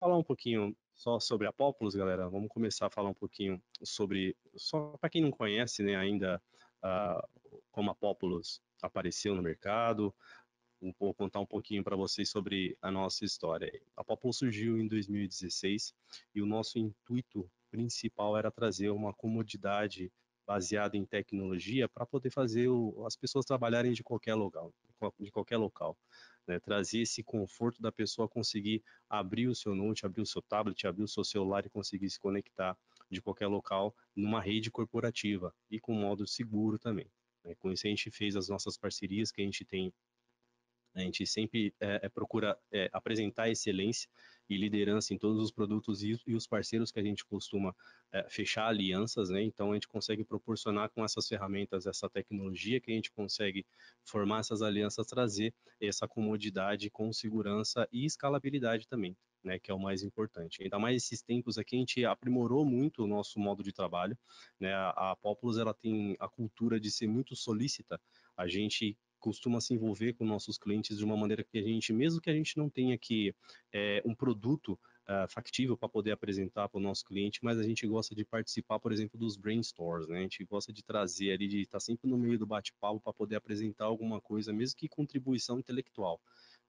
falar um pouquinho só sobre a Populus, galera. Vamos começar a falar um pouquinho sobre, só para quem não conhece né, ainda, uh, como a Populus apareceu no mercado. Vou contar um pouquinho para vocês sobre a nossa história. A Populus surgiu em 2016 e o nosso intuito principal era trazer uma comodidade baseada em tecnologia para poder fazer o, as pessoas trabalharem de qualquer local, de qualquer local né? trazer esse conforto da pessoa conseguir abrir o seu note, abrir o seu tablet, abrir o seu celular e conseguir se conectar de qualquer local numa rede corporativa e com modo seguro também. Né. Com isso a gente fez as nossas parcerias que a gente tem né? A gente sempre é, é, procura é, apresentar excelência e liderança em todos os produtos e, e os parceiros que a gente costuma é, fechar alianças, né? Então a gente consegue proporcionar com essas ferramentas, essa tecnologia que a gente consegue formar essas alianças, trazer essa comodidade com segurança e escalabilidade também. Né, que é o mais importante. Ainda mais esses tempos aqui, a gente aprimorou muito o nosso modo de trabalho. Né? A Populous ela tem a cultura de ser muito solícita. A gente costuma se envolver com nossos clientes de uma maneira que a gente, mesmo que a gente não tenha aqui é, um produto ah, factível para poder apresentar para o nosso cliente, mas a gente gosta de participar, por exemplo, dos brainstorms, né? A gente gosta de trazer ali, de estar tá sempre no meio do bate-papo para poder apresentar alguma coisa, mesmo que contribuição intelectual.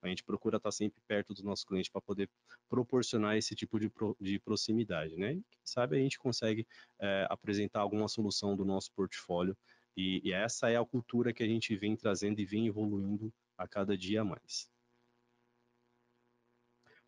A gente procura estar tá sempre perto do nosso cliente para poder proporcionar esse tipo de, pro, de proximidade, né? E, quem sabe a gente consegue é, apresentar alguma solução do nosso portfólio e, e, essa é a cultura que a gente vem trazendo e vem evoluindo a cada dia mais.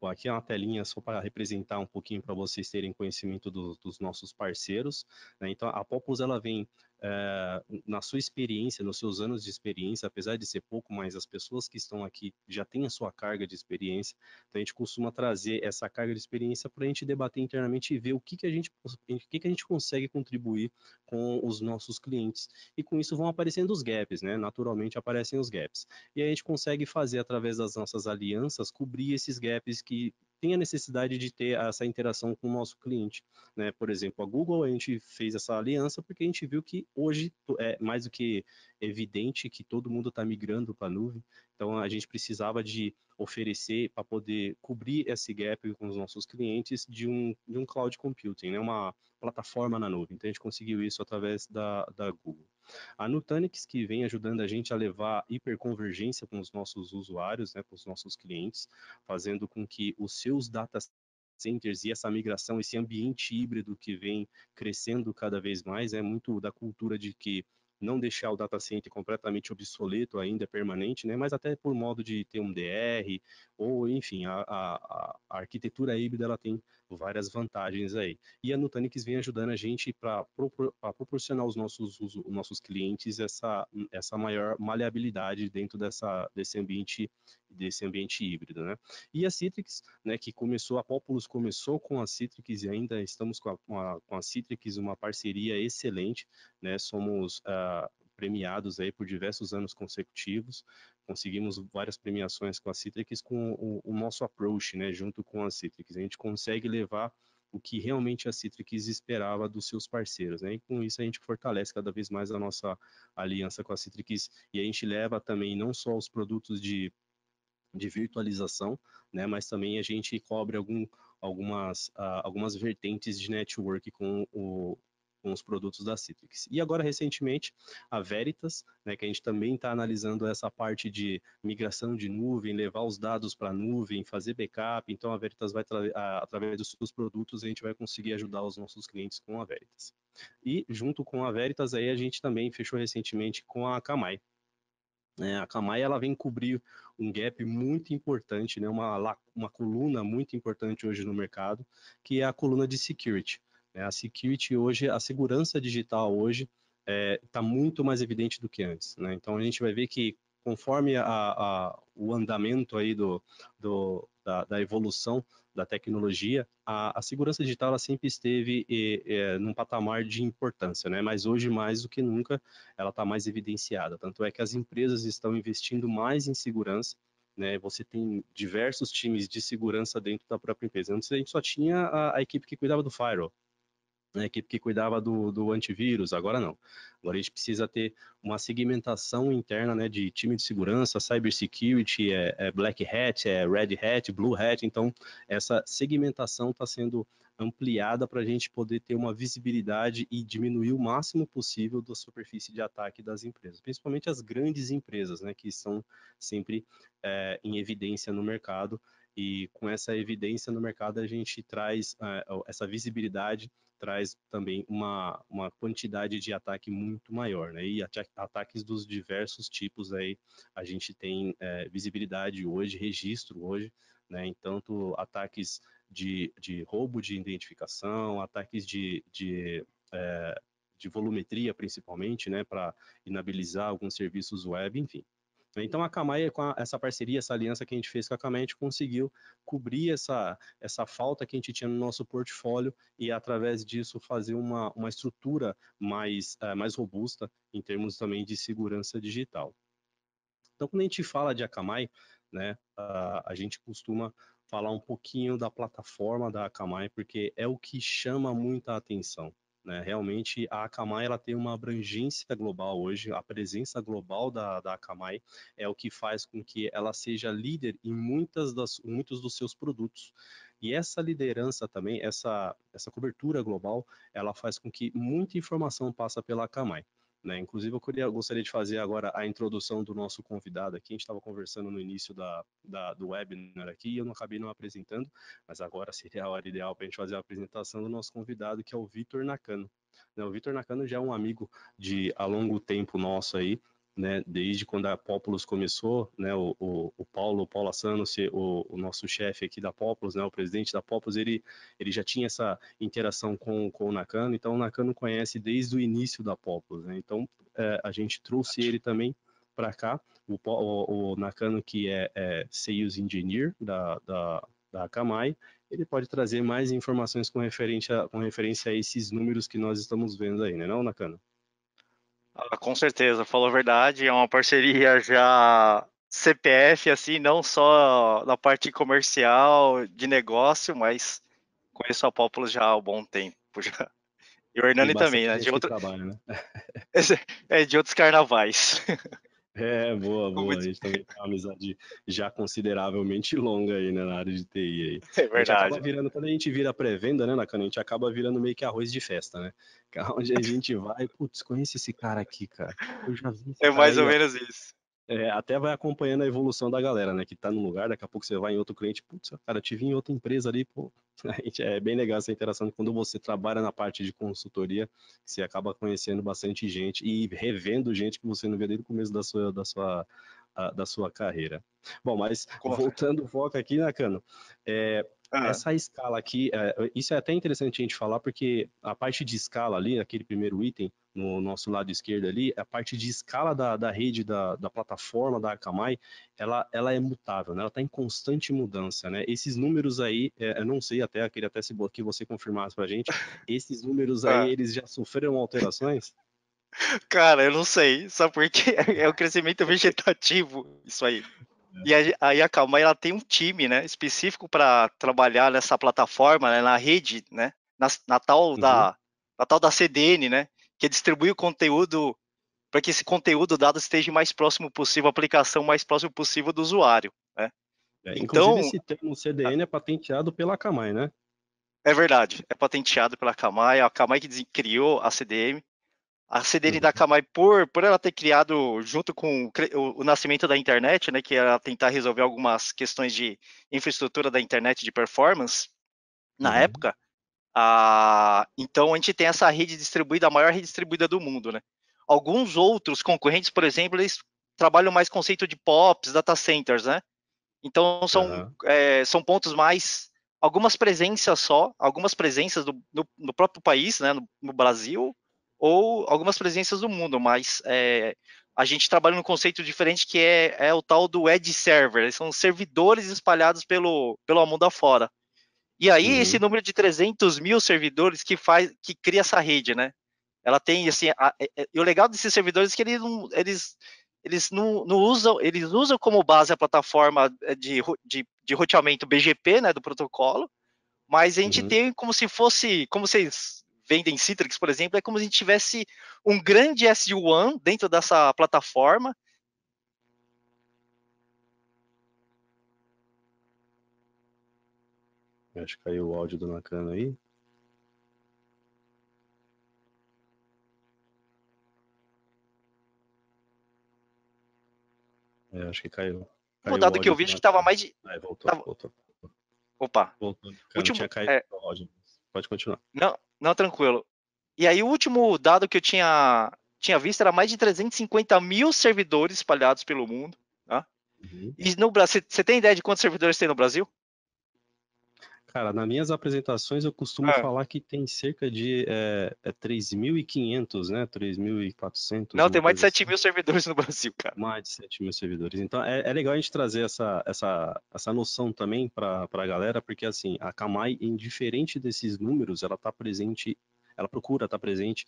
Bom, aqui é uma telinha só para representar um pouquinho para vocês terem conhecimento do, dos nossos parceiros. Né? Então, a Popos ela vem eh, na sua experiência, nos seus anos de experiência, apesar de ser pouco, mas as pessoas que estão aqui já têm a sua carga de experiência, então a gente costuma trazer essa carga de experiência para a gente debater internamente e ver o que, que, a gente, o que, que a gente consegue contribuir com os nossos clientes. E com isso vão aparecendo os gaps, né? naturalmente aparecem os gaps. E a gente consegue fazer, através das nossas alianças, cobrir esses gaps que tem a necessidade de ter essa interação com o nosso cliente. Né? Por exemplo, a Google, a gente fez essa aliança porque a gente viu que hoje é mais do que evidente que todo mundo está migrando para a nuvem, então a gente precisava de oferecer para poder cobrir esse gap com os nossos clientes de um, de um cloud computing, né? uma plataforma na nuvem. Então a gente conseguiu isso através da, da Google. A Nutanix, que vem ajudando a gente a levar hiperconvergência com os nossos usuários, né, com os nossos clientes, fazendo com que os seus data centers e essa migração, esse ambiente híbrido que vem crescendo cada vez mais, é muito da cultura de que não deixar o data center completamente obsoleto ainda, permanente, né? mas até por modo de ter um DR, ou enfim, a, a, a arquitetura híbrida ela tem várias vantagens aí. E a Nutanix vem ajudando a gente para propor, proporcionar aos nossos, os, nossos clientes essa, essa maior maleabilidade dentro dessa, desse ambiente desse ambiente híbrido, né? E a Citrix, né, que começou, a Populus começou com a Citrix e ainda estamos com a, com a, com a Citrix uma parceria excelente, né? Somos uh, premiados aí por diversos anos consecutivos, conseguimos várias premiações com a Citrix com o, o nosso approach, né, junto com a Citrix. A gente consegue levar o que realmente a Citrix esperava dos seus parceiros. Né? E com isso a gente fortalece cada vez mais a nossa aliança com a Citrix e a gente leva também não só os produtos de de virtualização, né? Mas também a gente cobre algum, algumas, uh, algumas vertentes de network com o, com os produtos da Citrix. E agora, recentemente, a Veritas, né, que a gente também está analisando essa parte de migração de nuvem, levar os dados para a nuvem, fazer backup. Então, a Veritas vai, através dos seus produtos, a gente vai conseguir ajudar os nossos clientes com a Veritas. E, junto com a Veritas, aí a gente também fechou recentemente com a Akamai, né? A Kamai ela vem cobrir um gap muito importante, né? uma, uma coluna muito importante hoje no mercado, que é a coluna de security. Né? A security hoje, a segurança digital hoje, está é, tá muito mais evidente do que antes. Né? Então a gente vai ver que conforme a, a, o andamento aí do, do, da, da evolução da tecnologia, a, a segurança digital sempre esteve e, e, num patamar de importância, né? mas hoje, mais do que nunca, ela está mais evidenciada. Tanto é que as empresas estão investindo mais em segurança, né? Você tem diversos times de segurança dentro da própria empresa. Antes a gente só tinha a, a equipe que cuidava do firewall a né, equipe que cuidava do, do antivírus, agora não. Agora a gente precisa ter uma segmentação interna né, de time de segurança, cybersecurity, é, é black hat, é red hat, blue hat. Então, essa segmentação está sendo ampliada para a gente poder ter uma visibilidade e diminuir o máximo possível da superfície de ataque das empresas, principalmente as grandes empresas, né, que são sempre é, em evidência no mercado e com essa evidência no mercado a gente traz uh, essa visibilidade traz também uma, uma quantidade de ataque muito maior, né? E ataques dos diversos tipos aí a gente tem é, visibilidade hoje, registro hoje, né? Em tanto ataques de, de roubo de identificação, ataques de, de é, de volumetria principalmente, né, para inabilizar alguns serviços web, enfim. Então a Camai, com a, essa parceria, essa aliança que a gente fez com a KAMAI, a gente conseguiu cobrir essa, essa falta que a gente tinha no nosso portfólio e através disso fazer uma, uma estrutura mais, eh, mais robusta em termos também de segurança digital. Então quando a gente fala de Akamai, né, a gente costuma falar um pouquinho da plataforma da Akamai, porque é o que chama muita atenção. Né? Realmente, a Akamai ela tem uma abrangência global hoje, a presença global da, da Akamai é o que faz com que ela seja líder em muitas das, muitos dos seus produtos. E essa liderança também, essa, essa cobertura global, ela faz com que muita informação passe pela Akamai. Né? Inclusive, eu queria, gostaria de fazer agora a introdução do nosso convidado aqui. A gente estava conversando no início da, da, do webinar aqui e eu não acabei não apresentando, mas agora seria a hora ideal para a gente fazer a apresentação do nosso convidado, que é o Vitor Nakano. Né, o Vitor Nakano já é um amigo de a longo tempo nosso aí, né, desde quando a Populus começou, né, o, o, o Paulo, o Paulo Assano, o, o nosso chefe aqui da Populus, né, o presidente da Populus, ele, ele já tinha essa interação com, com o Nakano, então o Nakano conhece desde o início da Populus, né, então é, a gente trouxe ele também para cá, o, o, o, Nakano que é, é Sales Engineer da, da, da Akamai, ele pode trazer mais informações com, com referência a esses números que nós estamos vendo aí, né não, Nakano? Ah, com certeza, falou a verdade. É uma parceria já CPF, assim, não só na parte comercial, de negócio, mas conheço a Populous já há um bom tempo já. E o Hernani também, né? De, outro... trabalho, né? é, de outros carnavais. É, boa, boa. A gente também tem uma amizade já consideravelmente longa aí, né, na área de TI aí. É verdade. A gente acaba virando, quando a gente vira pré-venda, né, Nakano, a gente acaba virando meio que arroz de festa, né? Onde a gente vai, putz, conhece esse cara aqui, cara. Eu já vi É mais aí, ou menos isso é, até vai acompanhando a evolução da galera, né? Que tá num lugar, daqui a pouco você vai em outro cliente, putz, cara, eu tive em outra empresa ali, pô. É bem legal essa interação quando você trabalha na parte de consultoria, você acaba conhecendo bastante gente e revendo gente que você não vê desde o começo da sua, da sua, da sua carreira. Bom, mas Corre. voltando o foco aqui, né, Cano? É, ah. Essa escala aqui, é, isso é até interessante a gente falar, porque a parte de escala ali, aquele primeiro item, no nosso lado esquerdo ali, a parte de escala da, da rede, da, da plataforma da Akamai, ela, ela é mutável, né? ela está em constante mudança. Né? Esses números aí, é, eu não sei até, queria até se, que você confirmasse para a gente, esses números aí, ah. eles já sofreram alterações? Cara, eu não sei, só porque é o crescimento vegetativo, isso aí. É. E aí a, a Calma ela tem um time, né, específico para trabalhar nessa plataforma, né, na rede, né, na, na tal uhum. da na tal da uhum. CDN, né, que é distribuir o conteúdo para que esse conteúdo dado esteja mais próximo possível, a aplicação mais próximo possível do usuário. Né? É, então, esse termo CDN é patenteado pela Kamai, né? É verdade, é patenteado pela Kamai, a Kamai que criou a CDM. A CDN da uhum. Kamai, por, por ela ter criado junto com o, o, nascimento da internet, né, que era tentar resolver algumas questões de infraestrutura da internet, de performance, na uhum. época, ah, então a gente tem essa rede distribuída, a maior rede distribuída do mundo, né? Alguns outros concorrentes, por exemplo, eles trabalham mais conceito de POPs, data centers, né? Então são, uhum. é, são pontos mais algumas presenças só, algumas presenças do, no, no próprio país, né, no, no, Brasil, ou algumas presenças do mundo, mas é, a gente trabalha num conceito diferente que é, é o tal do Edge Server, são servidores espalhados pelo, pelo mundo afora. E aí uhum. esse número de 300 mil servidores que faz, que cria essa rede, né? Ela tem assim, a, é, é, e o legal desses servidores é que eles não, eles, eles não, não usam, eles usam como base a plataforma é, de, de, de roteamento BGP, né, do protocolo, mas a gente uhum. tem como se fosse, como vocês vendem Citrix, por exemplo, é como se a gente tivesse um grande S1 dentro dessa plataforma Acho que caiu o áudio do Nakano aí. É, acho que caiu. caiu o dado que eu vi, acho que estava mais de. Ah, voltou, tava... voltou. Opa. Voltou. Último... Tinha caído é... áudio. Pode continuar. Não, não, tranquilo. E aí, o último dado que eu tinha, tinha visto era mais de 350 mil servidores espalhados pelo mundo. Tá? Uhum. E no Brasil, você tem ideia de quantos servidores tem no Brasil? Cara, nas minhas apresentações eu costumo ah. falar que tem cerca de eh, é, é 3.500, né? 3.400. Não, tem mais de 7 assim. mil servidores no Brasil, cara. Mais de 7 mil servidores. Então é, é legal a gente trazer essa, essa, essa noção também para a galera, porque assim, a Kamai, indiferente desses números, ela está presente, ela procura estar tá presente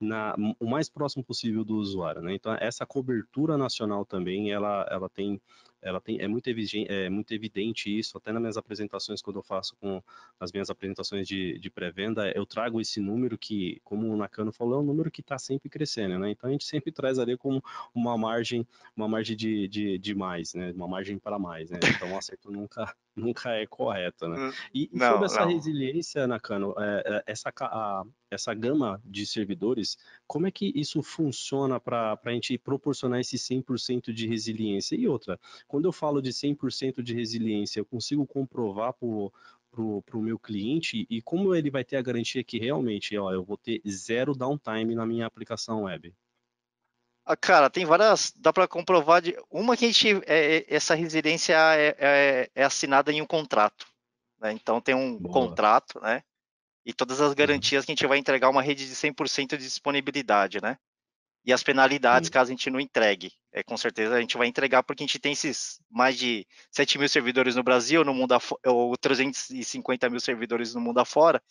na, o mais próximo possível do usuário, né? Então essa cobertura nacional também, ela, ela tem ela tem, é, muito evidente, é muito evidente isso, até nas minhas apresentações, quando eu faço com as minhas apresentações de, de pré-venda, eu trago esse número que, como o Nakano falou, é um número que está sempre crescendo, né? Então a gente sempre traz ali como uma margem, uma margem de, de, de mais, né? Uma margem para mais, né? Então o acerto nunca, nunca é correto, né? Hum, e, não, sobre essa não. resiliência, Nakano, é, é, essa, a, essa gama de servidores, como é que isso funciona para a gente proporcionar esse 100% de resiliência? E outra, quando eu falo de 100% de resiliência, eu consigo comprovar para o meu cliente e como ele vai ter a garantia que realmente ó, eu vou ter zero downtime na minha aplicação web? Ah, cara, tem várias, dá para comprovar de uma que a gente é, é essa residência é, é, é, assinada em um contrato, né? Então tem um Boa. contrato, né? E todas as uhum. garantias que a gente vai entregar uma rede de 100% de disponibilidade, né? e as penalidades Sim. caso a gente não entregue. É, com certeza a gente vai entregar porque a gente tem esses mais de 7 mil servidores no Brasil, no mundo afora, ou 350 mil servidores no mundo afora.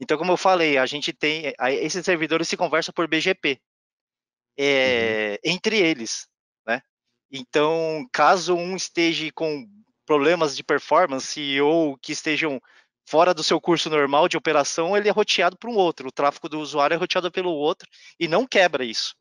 Então, como eu falei, a gente tem. Esses servidores se conversam por BGP é, uhum. entre eles. Né? Então, caso um esteja com problemas de performance ou que estejam fora do seu curso normal de operação, ele é roteado para um outro. O tráfego do usuário é roteado pelo outro e não quebra isso.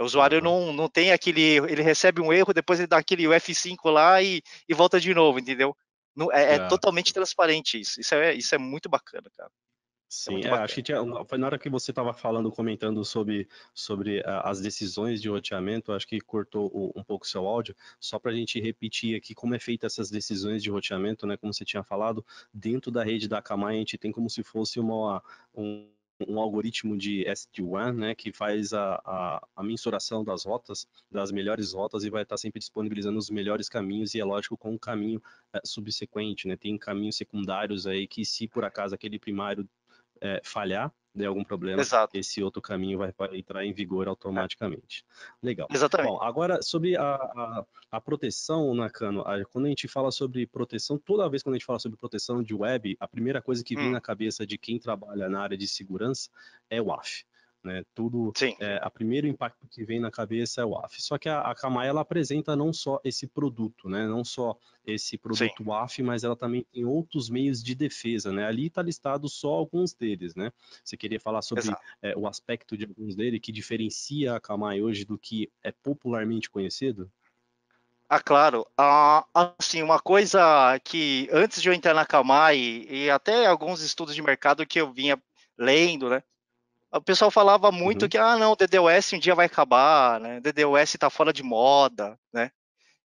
É, o usuário não, não tem aquele. Ele recebe um erro, depois ele dá aquele F5 lá e, e volta de novo, entendeu? Não, é, é. é, totalmente transparente isso. Isso é, isso é muito bacana, cara. É Sim, é, acho que tinha, foi na hora que você estava falando, comentando sobre, sobre ah, as decisões de roteamento, acho que cortou o, um pouco seu áudio, só para a gente repetir aqui como é feita essas decisões de roteamento, né? Como você tinha falado, dentro da rede da Akamai a gente tem como se fosse uma, um, um algoritmo de ST1, né, que faz a, a, a, mensuração das rotas, das melhores rotas, e vai estar sempre disponibilizando os melhores caminhos, e é lógico com o um caminho é, subsequente, né, tem caminhos secundários aí que se por acaso aquele primário é, falhar, der algum problema, Exato. esse outro caminho vai entrar em vigor automaticamente. Legal. Exatamente. Bom, agora sobre a, a, a proteção, Nakano, a, quando a gente fala sobre proteção, toda vez quando a gente fala sobre proteção de web, a primeira coisa que hum. vem na cabeça de quem trabalha na área de segurança é o AF né? Tudo, é, a primeiro impacto que vem na cabeça é o AF. Só que a, a Kamai, ela apresenta não só esse produto, né? Não só esse produto Sim. AF, mas ela também tem outros meios de defesa, né? Ali está listado só alguns deles, né? Você queria falar sobre é, o aspecto de alguns deles que diferencia a Kamai hoje do que é popularmente conhecido? Ah, claro. Ah, assim, uma coisa que antes de eu entrar na Kamai e, e até alguns estudos de mercado que eu vinha lendo, né? O pessoal falava muito uhum. que, ah, não, DDoS um dia vai acabar, né? DDoS tá fora de moda, né?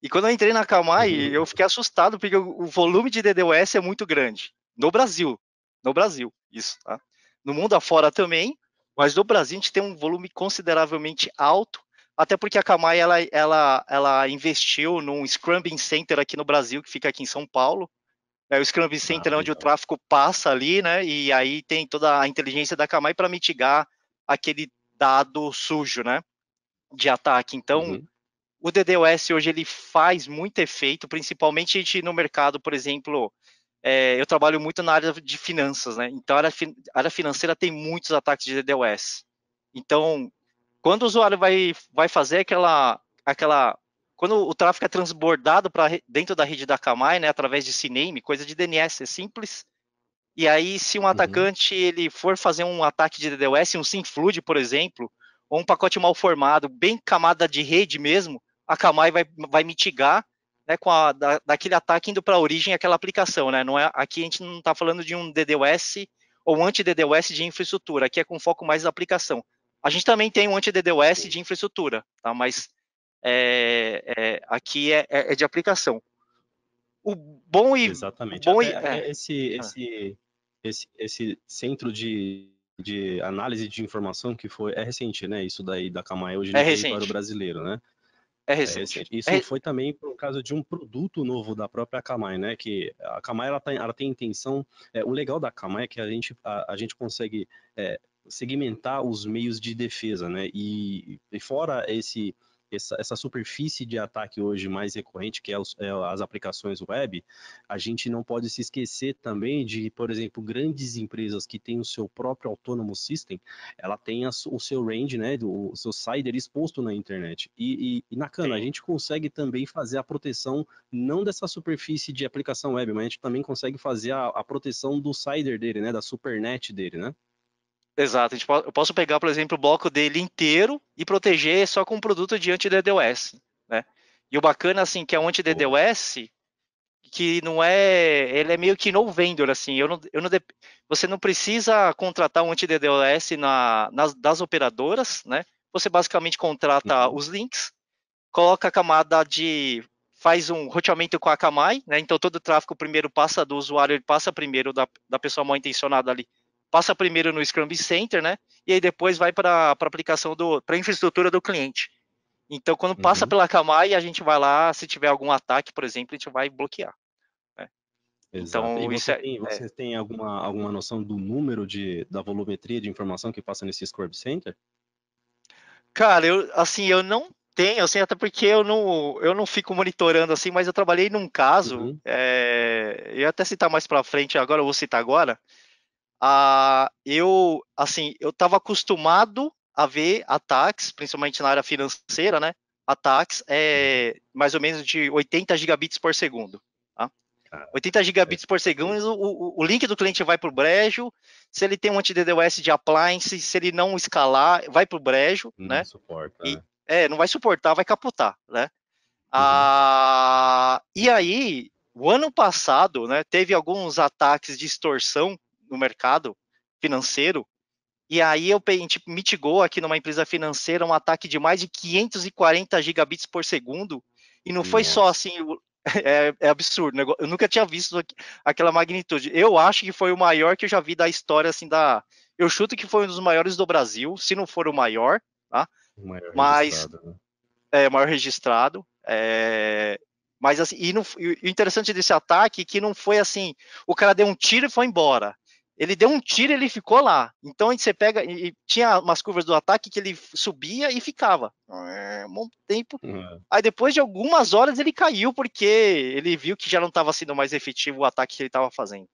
E quando eu entrei na Kamai, uhum. eu fiquei assustado, porque o volume de DDoS é muito grande. No Brasil. No Brasil, isso, tá? No mundo afora também, mas no Brasil a gente tem um volume consideravelmente alto, até porque a Kamai, ela, ela, ela investiu num Scrumbing Center aqui no Brasil, que fica aqui em São Paulo, é o Scrum Center ah, onde legal. o tráfego passa ali, né? E aí tem toda a inteligência da Kamai para mitigar aquele dado sujo, né? De ataque. Então, uhum. o DDoS hoje ele faz muito efeito, principalmente no mercado, por exemplo. É, eu trabalho muito na área de finanças, né? Então, a área, fi a área financeira tem muitos ataques de DDoS. Então, quando o usuário vai, vai fazer aquela, aquela quando o tráfego é transbordado para dentro da rede da Kamai, né, através de CNAME, coisa de DNS, é simples. E aí, se um uhum. atacante uhum. ele for fazer um ataque de DDoS, um flood, por exemplo, ou um pacote mal formado, bem camada de rede mesmo, a Kamai vai, vai mitigar né, com a, da, daquele ataque indo para a origem aquela aplicação, né? Não é aqui a gente não está falando de um DDoS ou anti-DDoS de infraestrutura, aqui é com foco mais na aplicação. A gente também tem um anti-DDoS de infraestrutura, tá? Mas é, é, aqui é, é, é, de aplicação. O bom e. Exatamente. Bom Até, esse, esse, esse, esse centro de, de análise de informação que foi é recente, né? Isso daí da KAMAI hoje é o brasileiro, né? É recente. É recente. Isso é... foi também por causa de um produto novo da própria Kamai, né? Que a Kamai ela, tá ela tem intenção. É, o legal da Kamai é que a gente, a, a gente consegue segmentar os meios de defesa, né? E, e fora esse essa, essa superfície de ataque hoje mais recorrente, que é, os, é, as aplicações web, a gente não pode se esquecer também de, por exemplo, grandes empresas que têm o seu próprio autônomo system, ela tem a, o seu range, né, o, o seu sider exposto na internet. E, e, e na cana, a gente consegue também fazer a proteção não dessa superfície de aplicação web, mas a gente também consegue fazer a, a proteção do sider dele, né, da supernet dele, né? Exato. eu posso pegar, por exemplo, o bloco dele inteiro e proteger só com um produto de anti-DDoS, né? E o bacana, assim, que é um anti-DDoS que não é... Ele é meio que no vendor, assim. Eu não, eu não, você não precisa contratar um anti-DDoS na, nas, das operadoras, né? Você basicamente contrata uhum. os links, coloca a camada de... Faz um roteamento com a Akamai, né? Então, todo o tráfego primeiro passa do usuário, ele passa primeiro da, da pessoa mal intencionada ali passa primeiro no Scrum Center, né? E aí depois vai para a aplicação do para infraestrutura do cliente. Então, quando passa uhum. pela Kamai, a gente vai lá, se tiver algum ataque, por exemplo, a gente vai bloquear. Né? Exato. Então, e você, é, tem, é. você é... tem, alguma, alguma noção do número de, da volumetria de informação que passa nesse Scrum Center? Cara, eu assim, eu não tenho, assim, até porque eu não, eu não fico monitorando assim, mas eu trabalhei num caso, uhum. é, eu até citar mais para frente agora, eu vou citar agora, ah, eu, assim, eu estava acostumado a ver ataques, principalmente na área financeira, né? Ataques é mais ou menos de 80 gigabits por segundo. Tá? 80 ah, gigabits por segundo, o, o link do cliente vai para o brejo. Se ele tem um anti-DDoS de appliance, se ele não escalar, vai para o brejo, não né? Suporta. E, é. é, não vai suportar, vai capotar, né? Ah, uhum. Ah, e aí, o ano passado, né, teve alguns ataques de extorsão no mercado financeiro, e aí eu, a gente mitigou aqui numa empresa financeira um ataque de mais de 540 gigabits por segundo, e não foi Nossa. só assim, é, é, absurdo, eu nunca tinha visto aquela magnitude. Eu acho que foi o maior que eu já vi da história, assim, da... Eu chuto que foi um dos maiores do Brasil, se não for o maior, tá? O maior mas... Né? É, maior registrado. É... Mas, assim, e, não, e o interessante desse ataque é que não foi assim, o cara deu um tiro e foi embora ele deu um tiro e ele ficou lá. Então a você pega e tinha umas curvas do ataque que ele subia e ficava é, um bom tempo. Uhum. Aí depois de algumas horas ele caiu porque ele viu que já não estava sendo mais efetivo o ataque que ele estava fazendo.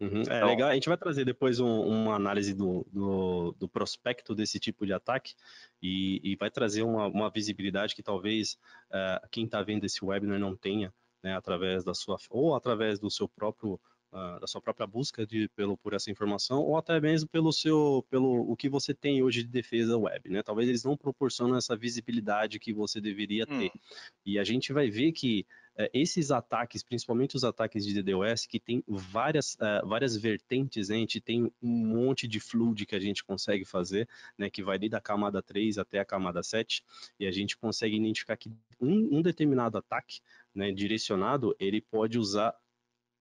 Uhum. É, então... É legal. A gente vai trazer depois um, uma análise do, do, do, prospecto desse tipo de ataque e, e vai trazer uma, uma, visibilidade que talvez uh, quem está vendo esse webinar não tenha, né, através da sua ou através do seu próprio da sua própria busca de, pelo, por essa informação, ou até mesmo pelo seu, pelo o que você tem hoje de defesa web, né? Talvez eles não proporcionam essa visibilidade que você deveria ter. Hum. E a gente vai ver que uh, esses ataques, principalmente os ataques de DDoS, que tem várias, uh, várias vertentes, né? a gente tem um monte de flood que a gente consegue fazer, né? Que vai desde a camada 3 até a camada 7, e a gente consegue identificar que um, um determinado ataque né, direcionado, ele pode usar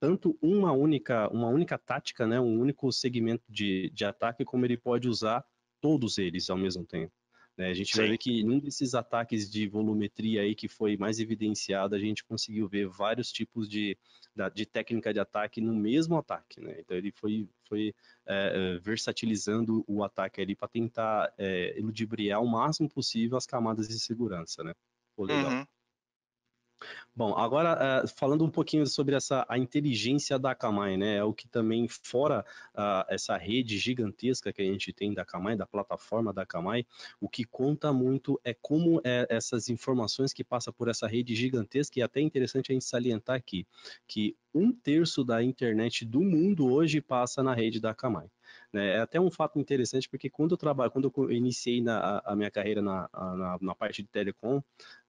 tanto uma única, uma única tática, né, um único segmento de, de ataque, como ele pode usar todos eles ao mesmo tempo. Né? A gente Sim. vai ver que num desses ataques de volumetria aí que foi mais evidenciado, a gente conseguiu ver vários tipos de, de técnica de ataque no mesmo ataque. Né? Então ele foi, foi é, é versatilizando o ataque ali para tentar é, eludibriar o máximo possível as camadas de segurança. Né? legal. Uhum. Bom, agora eh, falando um pouquinho sobre essa a inteligência da Akamai, né? É o que também fora uh, essa rede gigantesca que a gente tem da Akamai, da plataforma da Akamai, o que conta muito é como é, essas informações que passam por essa rede gigantesca e é até é interessante a gente salientar aqui que um terço da internet do mundo hoje passa na rede da Akamai. Né? É até um fato interessante, porque quando eu trabalho, quando eu iniciei na, a minha carreira na, na, na parte de telecom,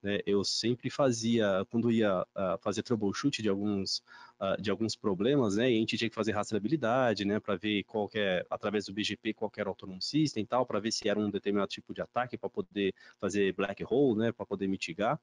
né, eu sempre fazia, quando ia ah, fazer troubleshoot de alguns ah, de alguns problemas, né? E a gente tinha que fazer rastreabilidade, né? Para ver qual é, através do BGP, qualquer autonomous system e tal, para ver se era um determinado tipo de ataque para poder fazer black hole, né? Para poder mitigar.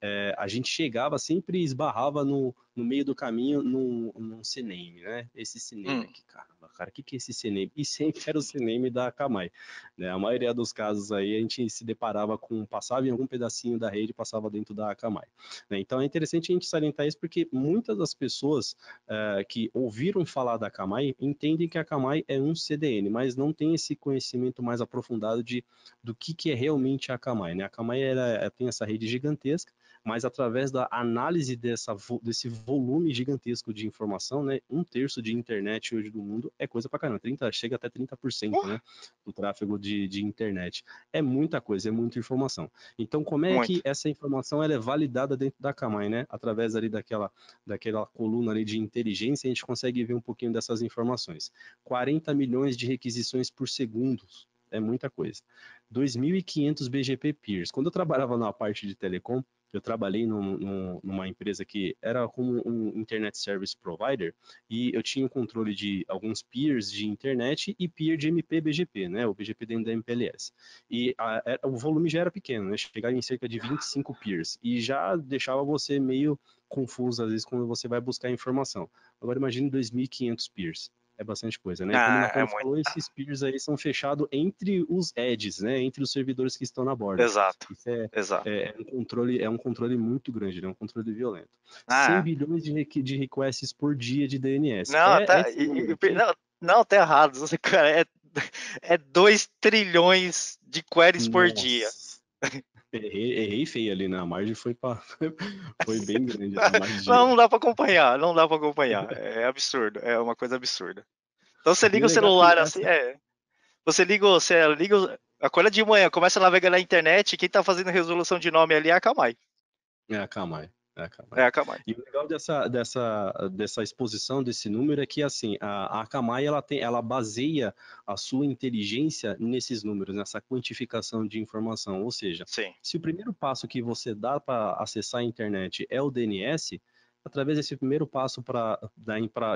É, a gente chegava sempre esbarrava no, no meio do caminho num, num CNAME, né? Esse CNAME hum. aqui, caramba, cara, o que, que é esse CNAME? E sempre era o CNAME da Akamai, Né? A maioria dos casos aí a gente se deparava com, passava em algum pedacinho da rede, passava dentro da Akamai. Né? Então é interessante a gente salientar isso porque muitas das pessoas pessoas eh, que ouviram falar da Akamai entendem que a Akamai é um CDN, mas não tem esse conhecimento mais aprofundado de, do que, que é realmente a Akamai. Né? A Akamai ela, ela é, tem essa rede gigantesca, mas através da análise dessa, desse volume gigantesco de informação, né, um terço de internet hoje do mundo é coisa pra caramba, 30, chega até 30% oh. né, do tráfego de, de internet. É muita coisa, é muita informação. Então, como é Muito. que essa informação ela é validada dentro da Kamai, né? Através ali daquela, daquela coluna ali de inteligência, a gente consegue ver um pouquinho dessas informações. 40 milhões de requisições por segundo, é muita coisa. 2.500 BGP peers. Quando eu trabalhava na parte de telecom, eu trabalhei num, num, numa empresa que era como um internet service provider e eu tinha o controle de alguns peers de internet e peer de MPBGP, né? O BGP dentro da MPLS. E a, a, é, o volume já era pequeno, né? Chegava em cerca de 25 peers e já deixava você meio confuso às vezes quando você vai buscar informação. Agora imagine 2.500 peers é bastante coisa, né? Ah, Como o é muito... falou, esses peers aí são fechados entre os edges, né? Entre os servidores que estão na borda. Exato. Isso é, Exato. É, é um, controle, é um controle muito grande, né? Um controle violento. Ah. 100 bilhões de, de requests por dia de DNS. Não, é, tá, é... E, não, não, tá errado. Você, cara, é, é 2 trilhões de queries Nossa. por dia. Errei, errei feio ali, né? A margem foi, pra... foi bem grande. não, não dá para acompanhar, não dá para acompanhar. É absurdo, é uma coisa absurda. Então você é liga o celular assim, é. Você liga, você liga, acorda de manhã, começa a navegar na internet, quem tá fazendo resolução de nome ali é a Kamai. É a Kamai. É a Akamai. É a Akamai. E o legal dessa, dessa, dessa exposição desse número é que assim, a, a Akamai ela, tem, ela baseia a sua inteligência nesses números, nessa quantificação de informação. Ou seja, Sim. se o primeiro passo que você dá para acessar a internet é o DNS, através desse primeiro passo para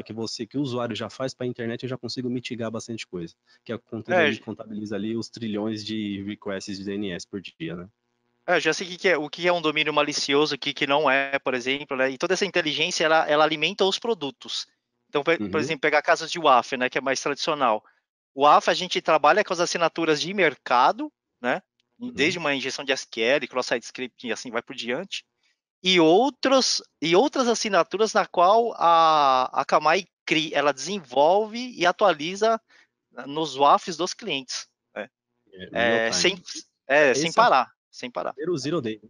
que você que o usuário já faz para a internet eu já consigo mitigar bastante coisa que a é, é contabiliza ali os trilhões de requests de DNS por dia né é, já sei o que, é, o que é um domínio malicioso, o que, que não é, por exemplo, né? E toda essa inteligência, ela, ela alimenta os produtos. Então, por, uhum. por exemplo, pegar casas de WAF, né, que é mais tradicional. O WAF a gente trabalha com as assinaturas de mercado, né? Uhum. Desde uma injeção de SQL, cross-site scripting, assim vai por diante. E, outros, e outras assinaturas na qual a, a Kamai cria, ela desenvolve e atualiza né, nos WAFs dos clientes. Né? É, é sem, é, sem é parar sem parar. Primeiro Zero Day. Né?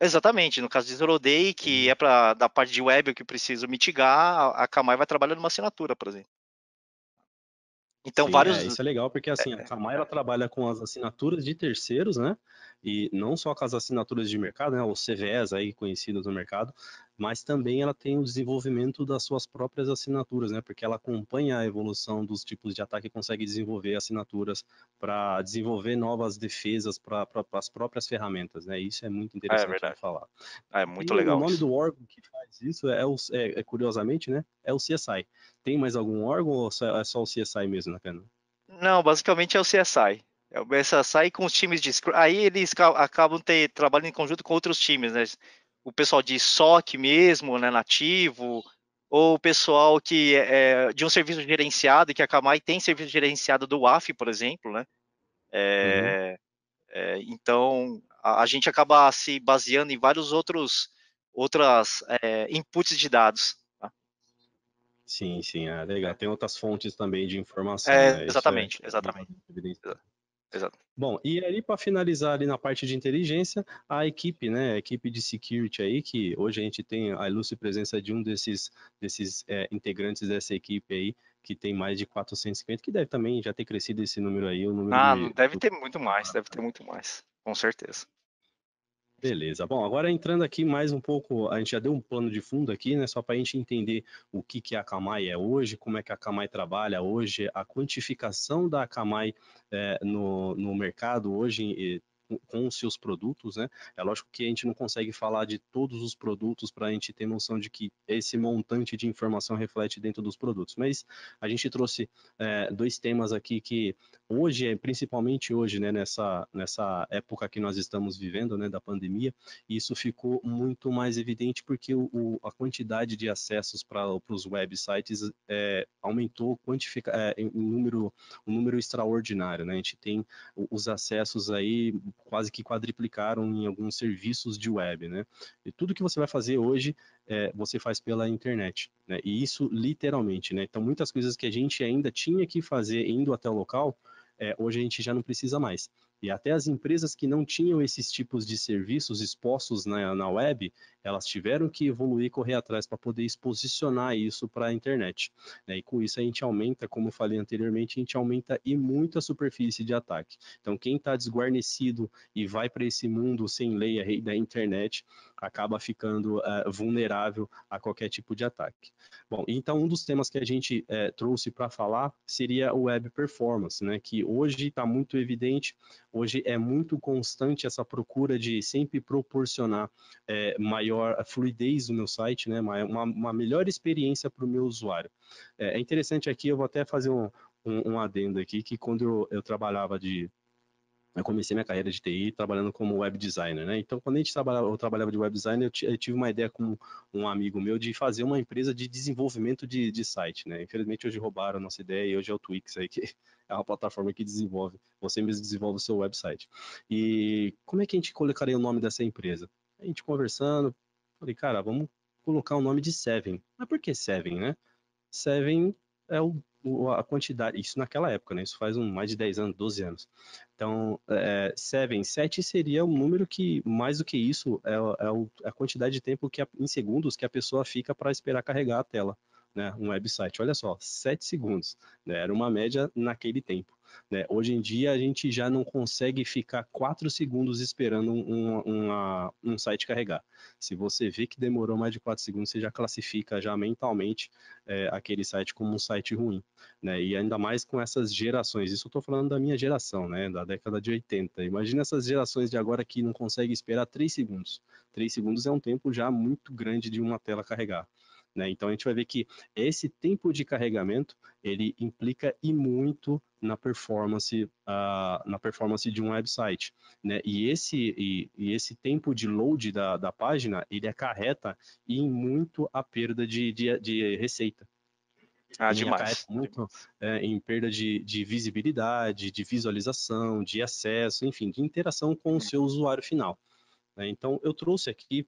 Exatamente, no caso de Zero Day, que uhum. é para da parte de web que eu preciso mitigar, a Kamai vai trabalhar numa assinatura, por exemplo. Então, Sim, vários. É, isso é legal, porque assim, é, a Kamai ela trabalha com as assinaturas de terceiros, né? E não só com as assinaturas de mercado, né? Os CVEs aí conhecidos no mercado, mas também ela tem o desenvolvimento das suas próprias assinaturas, né? Porque ela acompanha a evolução dos tipos de ataque e consegue desenvolver assinaturas para desenvolver novas defesas para as próprias ferramentas, né? Isso é muito é interessante é verdade. falar. É muito e legal. O nome do órgão que faz isso é, o, é, é, curiosamente, né? É o CSI. Tem mais algum órgão ou é só o CSI mesmo, né, na Pena? Não, basicamente é o CSI. É o CSI com os times de Scrum. Aí eles acabam ter, trabalhando em conjunto com outros times, né? o pessoal de SOC mesmo, né, nativo, ou o pessoal que é, é de um serviço gerenciado, que a Kamai tem serviço gerenciado do WAF, por exemplo, né? É, uhum. é, então, a, a, gente acaba se baseando em vários outros outras é, inputs de dados. Tá? Sim, sim, é legal. Tem outras fontes também de informação. É, né? É exatamente, exatamente. Exato. Bom, e aí para finalizar ali na parte de inteligência, a equipe, né, a equipe de security aí, que hoje a gente tem a ilustre presença de um desses, desses é, integrantes dessa equipe aí, que tem mais de 450, que deve também já ter crescido esse número aí. O número ah, de... deve ter muito mais, ah, deve ter muito mais, com certeza. Beleza. Bom, agora entrando aqui mais um pouco, a gente já deu um plano de fundo aqui, né? Só para a gente entender o que, que a Kamai é hoje, como é que a Kamai trabalha hoje, a quantificação da Kamai é, eh, no, no mercado hoje com os seus produtos, né? É lógico que a gente não consegue falar de todos os produtos para a gente ter noção de que esse montante de informação reflete dentro dos produtos. Mas a gente trouxe é, dois temas aqui que hoje, é, principalmente hoje, né, nessa, nessa época que nós estamos vivendo, né, da pandemia, isso ficou muito mais evidente porque o, o a quantidade de acessos para os websites é, aumentou quantifica, é, número um número extraordinário, né? A gente tem os acessos aí quase que quadriplicaram em alguns serviços de web, né? E tudo que você vai fazer hoje, é, você faz pela internet, né? E isso literalmente, né? Então, muitas coisas que a gente ainda tinha que fazer indo até o local, é, hoje a gente já não precisa mais. E até as empresas que não tinham esses tipos de serviços expostos na, na web, elas tiveram que evoluir e correr atrás para poder exposicionar isso para a internet. Né? E com isso a gente aumenta, como eu falei anteriormente, a gente aumenta e muito a superfície de ataque. Então quem está desguarnecido e vai para esse mundo sem lei da internet, acaba ficando uh, vulnerável a qualquer tipo de ataque. Bom, então um dos temas que a gente uh, trouxe para falar seria o web performance, né? que hoje está muito evidente Hoje é muito constante essa procura de sempre proporcionar é, maior eh, fluidez no meu site, né? uma, uma melhor experiência para o meu usuário. É, é, interessante aqui, eu vou até fazer um, um, um adendo aqui, que quando eu, eu trabalhava de eu comecei minha carreira de TI trabalhando como web designer, né? Então, quando a gente trabalhava, eu trabalhava de web designer, eu, eu tive uma ideia com um amigo meu de fazer uma empresa de desenvolvimento de, de site, né? Infelizmente, hoje roubaram a nossa ideia e hoje é o Twix aí, que é uma plataforma que desenvolve, você mesmo desenvolve o seu website. E como é que a gente colocaria o nome dessa empresa? A gente conversando, falei, cara, vamos colocar o nome de Seven. Mas por que Seven, né? Seven é o a quantidade, isso naquela época, né? Isso faz um, mais de 10 anos, 12 anos. Então, é, 7, 7 seria o um número que, mais do que isso, é, é, a quantidade de tempo que em segundos que a pessoa fica para esperar carregar a tela, né? Um website. Olha só, 7 segundos. Né? Era uma média naquele tempo. Né? Hoje em dia a gente já não consegue ficar quatro segundos esperando um, uma, um site carregar. Se você vê que demorou mais de quatro segundos, você já classifica já mentalmente é, aquele site como um site ruim. Né? E ainda mais com essas gerações. Isso eu estou falando da minha geração, né? da década de 80. Imagina essas gerações de agora que não conseguem esperar três segundos. Três segundos é um tempo já muito grande de uma tela carregar. Né? Então a gente vai ver que esse tempo de carregamento ele implica e muito na performance uh, na performance de um website, né? E esse e, e esse tempo de load da, da página ele acarreta em muito a perda de, de, de receita. Ah, demais. Muito é, em perda de, de, visibilidade, de visualização, de acesso, enfim, de interação com o seu usuário final. Né? Então, eu trouxe aqui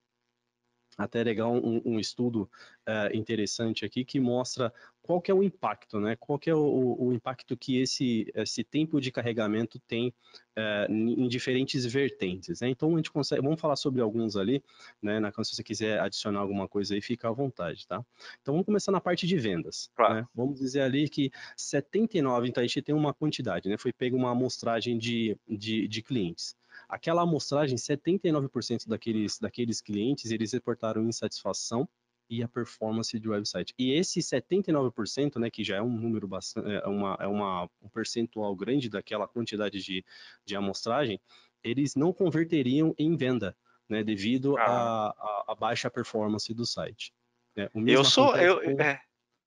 até legal um, um estudo uh, interessante aqui que mostra qual que é o impacto, né? Qual que é o, o impacto que esse, esse tempo de carregamento tem uh, em diferentes vertentes, né? Então a gente consegue, vamos falar sobre alguns ali, né? Na, se você quiser adicionar alguma coisa aí, fica à vontade, tá? Então vamos começar na parte de vendas, claro. né? Vamos dizer ali que 79, então a gente tem uma quantidade, né? Foi pega uma amostragem de, de, de clientes. Aquela amostragem, 79% daqueles, daqueles clientes, eles reportaram insatisfação e a performance do website. E esse 79%, né, que já é um número bastante, é, uma, é uma, um percentual grande daquela quantidade de, de amostragem, eles não converteriam em venda, né, devido à ah. a, a, baixa performance do site. Né. eu sou, eu, com... é,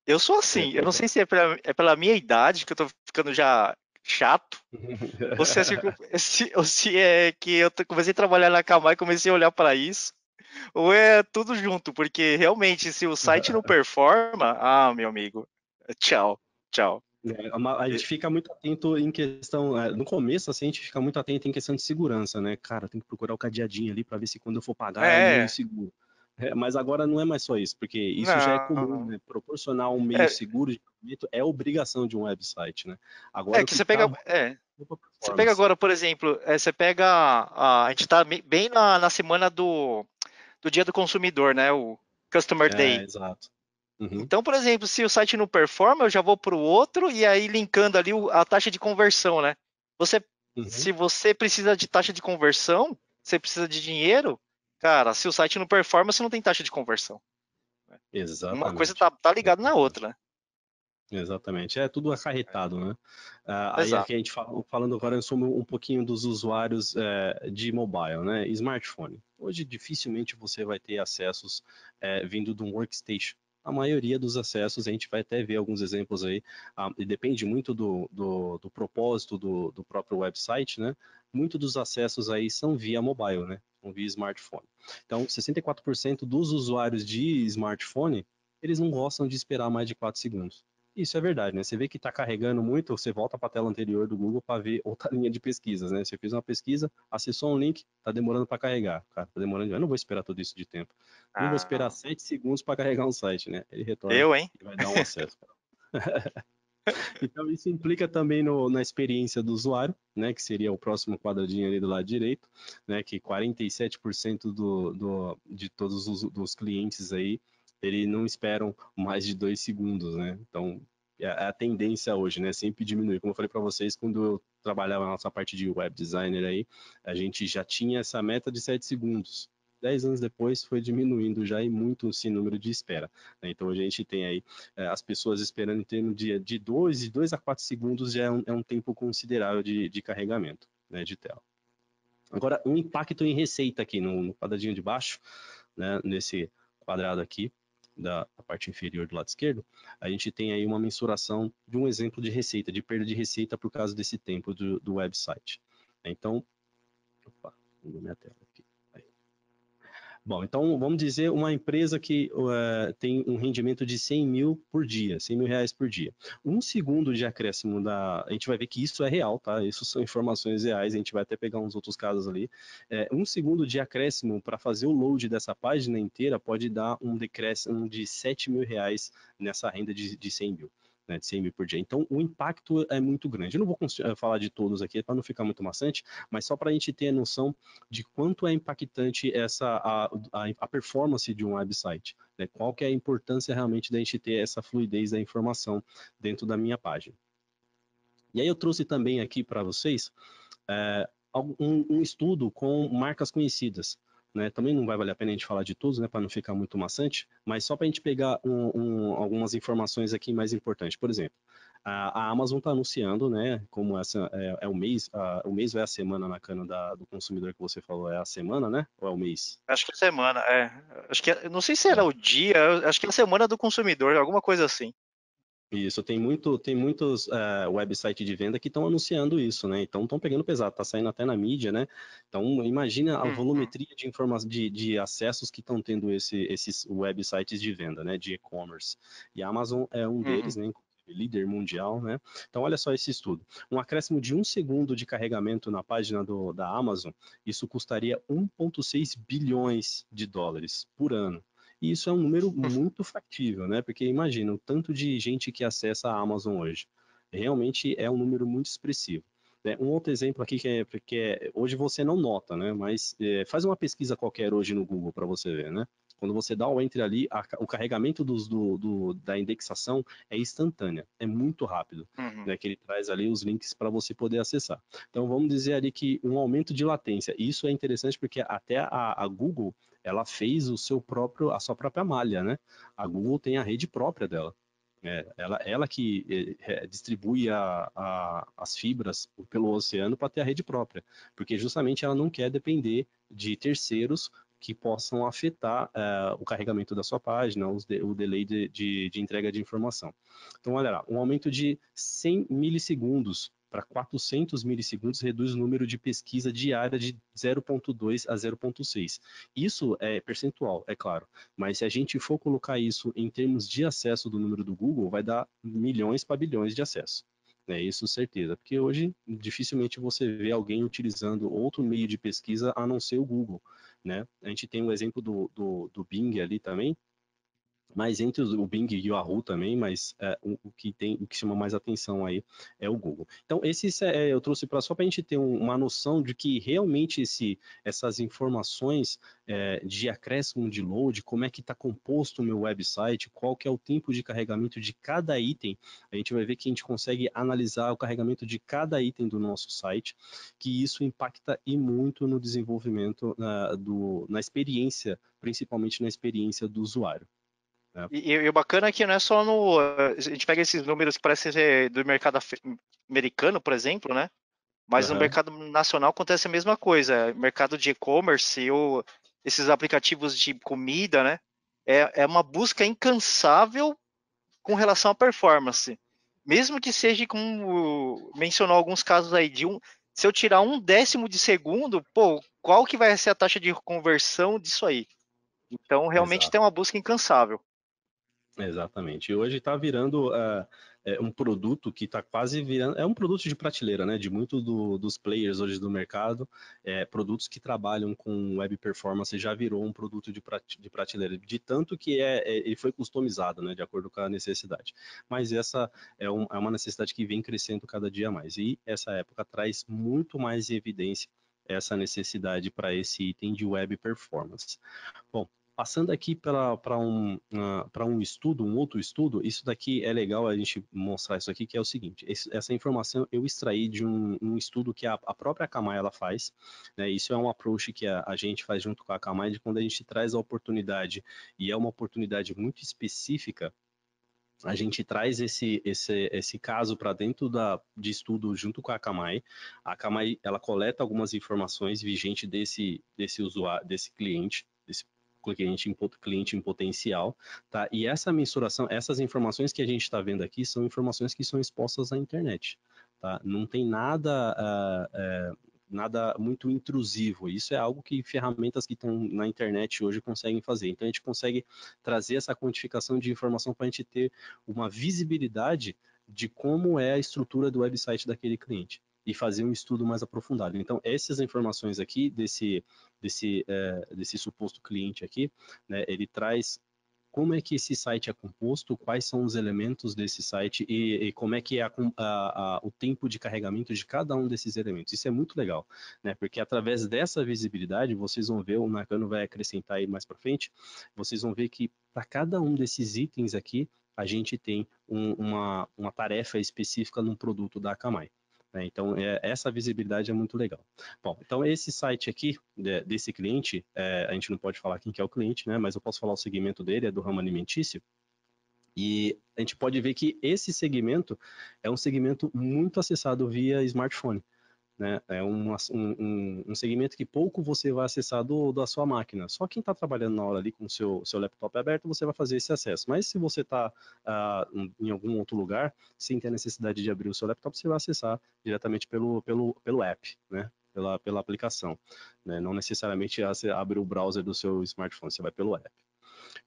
eu sou assim, eu não sei se é pela, é pela minha idade, que eu estou ficando já chato, ou se, é, se, ou se é que eu comecei a trabalhar na Kamai e comecei a olhar para isso, ou é tudo junto, porque realmente, se o site não performa, ah, meu amigo, tchau, tchau. É, a gente fica muito atento em questão, é, no começo, assim, a gente fica muito atento em questão de segurança, né? Cara, tem que procurar o cadeadinho ali para ver se quando eu for pagar é. é. eu seguro. É, mas agora não é mais só isso, porque isso não. já é comum, né? Proporcionar um meio é. seguro de pagamento é obrigação de um website, né? Agora é que você pega. Tá é. Você pega agora, por exemplo, é, você pega. A, a gente está bem na, na semana do, do dia do consumidor, né? O Customer é, Day. Exato. Uhum. Então, por exemplo, se o site não performa, eu já vou para o outro e aí linkando ali a taxa de conversão, né? Você, uhum. Se você precisa de taxa de conversão, você precisa de dinheiro, Cara, se o site não performa, você não tem taxa de conversão. Exatamente. Uma coisa tá, tá ligada na outra, né? Exatamente, é tudo acarretado, né? Ah, aí aqui a gente fala, falando agora sobre um pouquinho dos usuários é, de mobile, né? Smartphone. Hoje dificilmente você vai ter acessos é, vindo de um workstation. A maioria dos acessos, a gente vai até ver alguns exemplos aí, ah, e depende muito do, do, do propósito do, do próprio website, né? muito dos acessos aí são via mobile, né? São via smartphone. Então, 64% dos usuários de smartphone, eles não gostam de esperar mais de 4 segundos. Isso é verdade, né? Você vê que está carregando muito, você volta para a tela anterior do Google para ver outra linha de pesquisas, né? Você fez uma pesquisa, acessou um link, está demorando para carregar. Cara, tá demorando, eu não vou esperar tudo isso de tempo. Não vou ah. esperar 7 segundos para carregar um site, né? Ele retorna. Eu, hein? E vai dar um acesso. Então isso implica também no, na experiência do usuário, né, que seria o próximo quadradinho ali do lado direito, né, que 47% do, do, de todos os dos clientes aí, ele não esperam mais de dois segundos, né? Então a, é, é a tendência hoje, né, sempre diminui. Como eu falei para vocês, quando eu trabalhava na nossa parte de web designer aí, a gente já tinha essa meta de sete segundos. 10 anos depois foi diminuindo já e muito esse número de espera. Né? Então a gente tem aí é, as pessoas esperando em termos de, de 2, de 2 a 4 segundos já é um, é um tempo considerável de, de carregamento né, de tela. Agora, um impacto em receita aqui no, no quadradinho de baixo, né, nesse quadrado aqui, da, da, parte inferior do lado esquerdo, a gente tem aí uma mensuração de um exemplo de receita, de perda de receita por causa desse tempo do, do website. Né? Então, opa, minha tela Bom, então vamos dizer uma empresa que uh, tem um rendimento de 100 mil por dia, 100 mil reais por dia. Um segundo de acréscimo da. A gente vai ver que isso é real, tá? Isso são informações reais, a gente vai até pegar uns outros casos ali. É, um segundo de acréscimo para fazer o load dessa página inteira pode dar um decréscimo de 7 mil reais nessa renda de, de 100 mil né, de 100 mil por dia. Então, o impacto é muito grande. Eu não vou eh, falar de todos aqui para não ficar muito maçante, mas só para a gente ter a noção de quanto é impactante essa a, a, a performance de um website. Né, qual que é a importância realmente da gente ter essa fluidez da informação dentro da minha página. E aí eu trouxe também aqui para vocês é, eh, um, um, estudo com marcas conhecidas né? Também não vai valer a pena a gente falar de tudo, né? Para não ficar muito maçante, mas só para a gente pegar um, um, algumas informações aqui mais importantes. Por exemplo, a, a Amazon está anunciando, né? Como essa é, é o mês, a, o mês ou é a semana na cana da, do consumidor que você falou, é a semana, né? Ou é o mês? Acho que é semana, é. Acho que é, não sei se era o dia, acho que é a semana do consumidor, alguma coisa assim. Isso, tem, muito, tem muitos uh, websites de venda que estão anunciando isso, né? Então estão pegando pesado, está saindo até na mídia, né? Então imagina a uhum. volumetria de, de, de acessos que estão tendo esse, esses websites de venda, né? De e-commerce. E a Amazon é um uhum. deles, né? líder mundial, né? Então, olha só esse estudo. Um acréscimo de um segundo de carregamento na página do, da Amazon, isso custaria 1,6 bilhões de dólares por ano. E isso é um número hum. muito factível, né? Porque imagina o tanto de gente que acessa a Amazon hoje. Realmente é um número muito expressivo. Né? Um outro exemplo aqui que é, porque é, hoje você não nota, né? Mas é, faz uma pesquisa qualquer hoje no Google para você ver, né? Quando você dá o entre ali, a, o carregamento dos, do, do, da indexação é instantânea, é muito rápido, uhum. né, que ele traz ali os links para você poder acessar. Então, vamos dizer ali que um aumento de latência, isso é interessante porque até a, a Google ela fez o seu próprio, a sua própria malha, né? A Google tem a rede própria dela. É, ela, ela que é, é distribui a, a, as fibras pelo oceano para ter a rede própria, porque justamente ela não quer depender de terceiros que possam afetar é, o carregamento da sua página, de, o delay de, de, de, entrega de informação. Então, olha lá, um aumento de 100 milissegundos para 400 milissegundos reduz o número de pesquisa diária de 0,2 a 0,6. Isso é percentual, é claro, mas se a gente for colocar isso em termos de acesso do número do Google, vai dar milhões para bilhões de acesso. É isso certeza, porque hoje dificilmente você vê alguém utilizando outro meio de pesquisa a não ser o Google, né? A gente tem o um exemplo do, do, do Bing ali também, mas entre o Bing e o Yahoo também, mas é, o, o, que tem, o que chama mais atenção aí é o Google. Então, esses é, é, eu trouxe para só para a gente ter um, uma noção de que realmente esse, essas informações é, de acréscimo de load, como é que está composto o meu website, qual que é o tempo de carregamento de cada item, a gente vai ver que a gente consegue analisar o carregamento de cada item do nosso site, que isso impacta e muito no desenvolvimento na, ah, do, na experiência, principalmente na experiência do usuário. É. E, e, o bacana é que não é só no. A gente pega esses números que parecem ser do mercado americano, por exemplo, né? Mas uhum. no mercado nacional acontece a mesma coisa. Mercado de e-commerce ou esses aplicativos de comida, né? É, é uma busca incansável com relação à performance. Mesmo que seja, como mencionou alguns casos aí, de um. Se eu tirar um décimo de segundo, pô, qual que vai ser a taxa de conversão disso aí? Então, realmente Exato. tem uma busca incansável. Exatamente. E hoje está virando uh, um produto que está quase virando. É um produto de prateleira, né? De muitos do, dos players hoje do mercado. É, produtos que trabalham com web performance já virou um produto de, prate, de prateleira, de tanto que é, é, ele foi customizado, né? De acordo com a necessidade. Mas essa é, um, é uma necessidade que vem crescendo cada dia mais. E essa época traz muito mais evidência essa necessidade para esse item de web performance. Bom, Passando aqui para um, um estudo, um outro estudo, isso daqui é legal a gente mostrar isso aqui, que é o seguinte, esse, essa informação eu extraí de um, um estudo que a, a própria Kamai ela faz, né, isso é um approach que a, a gente faz junto com a Kamai, de quando a gente traz a oportunidade, e é uma oportunidade muito específica, a gente traz esse, esse, esse caso para dentro da, de estudo junto com a Akamai. A Akamai ela coleta algumas informações vigentes desse, desse usuário, desse cliente, desse cliente em, cliente em potencial, tá? E essa mensuração, essas informações que a gente está vendo aqui são informações que são expostas à internet, tá? Não tem nada... Uh, uh, nada muito intrusivo. Isso é algo que ferramentas que estão na internet hoje conseguem fazer. Então a gente consegue trazer essa quantificação de informação para a gente ter uma visibilidade de como é a estrutura do website daquele cliente e fazer um estudo mais aprofundado. Então, essas informações aqui desse, desse, é, desse suposto cliente aqui, né, ele traz como é que esse site é composto, quais são os elementos desse site e, e como é que é a, a, a, o tempo de carregamento de cada um desses elementos. Isso é muito legal, né? Porque através dessa visibilidade, vocês vão ver, o Nakano vai acrescentar aí mais para frente, vocês vão ver que para cada um desses itens aqui, a gente tem um, uma, uma tarefa específica num produto da Akamai. Né? Então, é, essa visibilidade é muito legal. Bom, então esse site aqui, de, é, desse cliente, é, a gente não pode falar quem que é o cliente, né? mas eu posso falar o segmento dele, é do ramo alimentício. E a gente pode ver que esse segmento é um segmento muito acessado via smartphone. Né? É um um, um, segmento que pouco você vai acessar do, da sua máquina. Só quem está trabalhando na hora ali com o seu, seu laptop aberto, você vai fazer esse acesso. Mas se você está uh, ah, em algum outro lugar, sem ter a necessidade de abrir o seu laptop, você vai acessar diretamente pelo, pelo, pelo app, né? pela, pela aplicação. Né? Não necessariamente abre o browser do seu smartphone, você vai pelo app.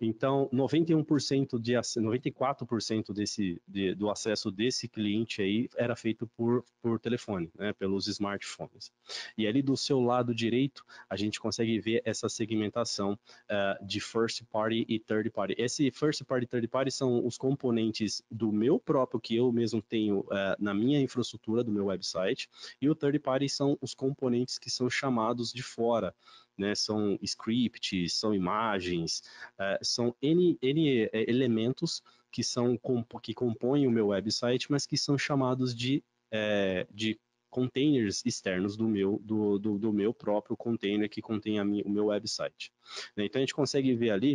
Então, 91% de 94% desse de, do acesso desse cliente aí era feito por por telefone, né, pelos smartphones. E ali do seu lado direito, a gente consegue ver essa segmentação uh, de first party e third party. Esse first party e third party são os componentes do meu próprio que eu mesmo tenho uh, na minha infraestrutura do meu website e o third party são os componentes que são chamados de fora né? São scripts, são imagens, uh, são N, N eh, elementos que, são, que compõem o meu website, mas que são chamados de, é, de containers externos do meu, do, do, do, meu próprio container que contém a o meu website. Né. Então a gente consegue ver ali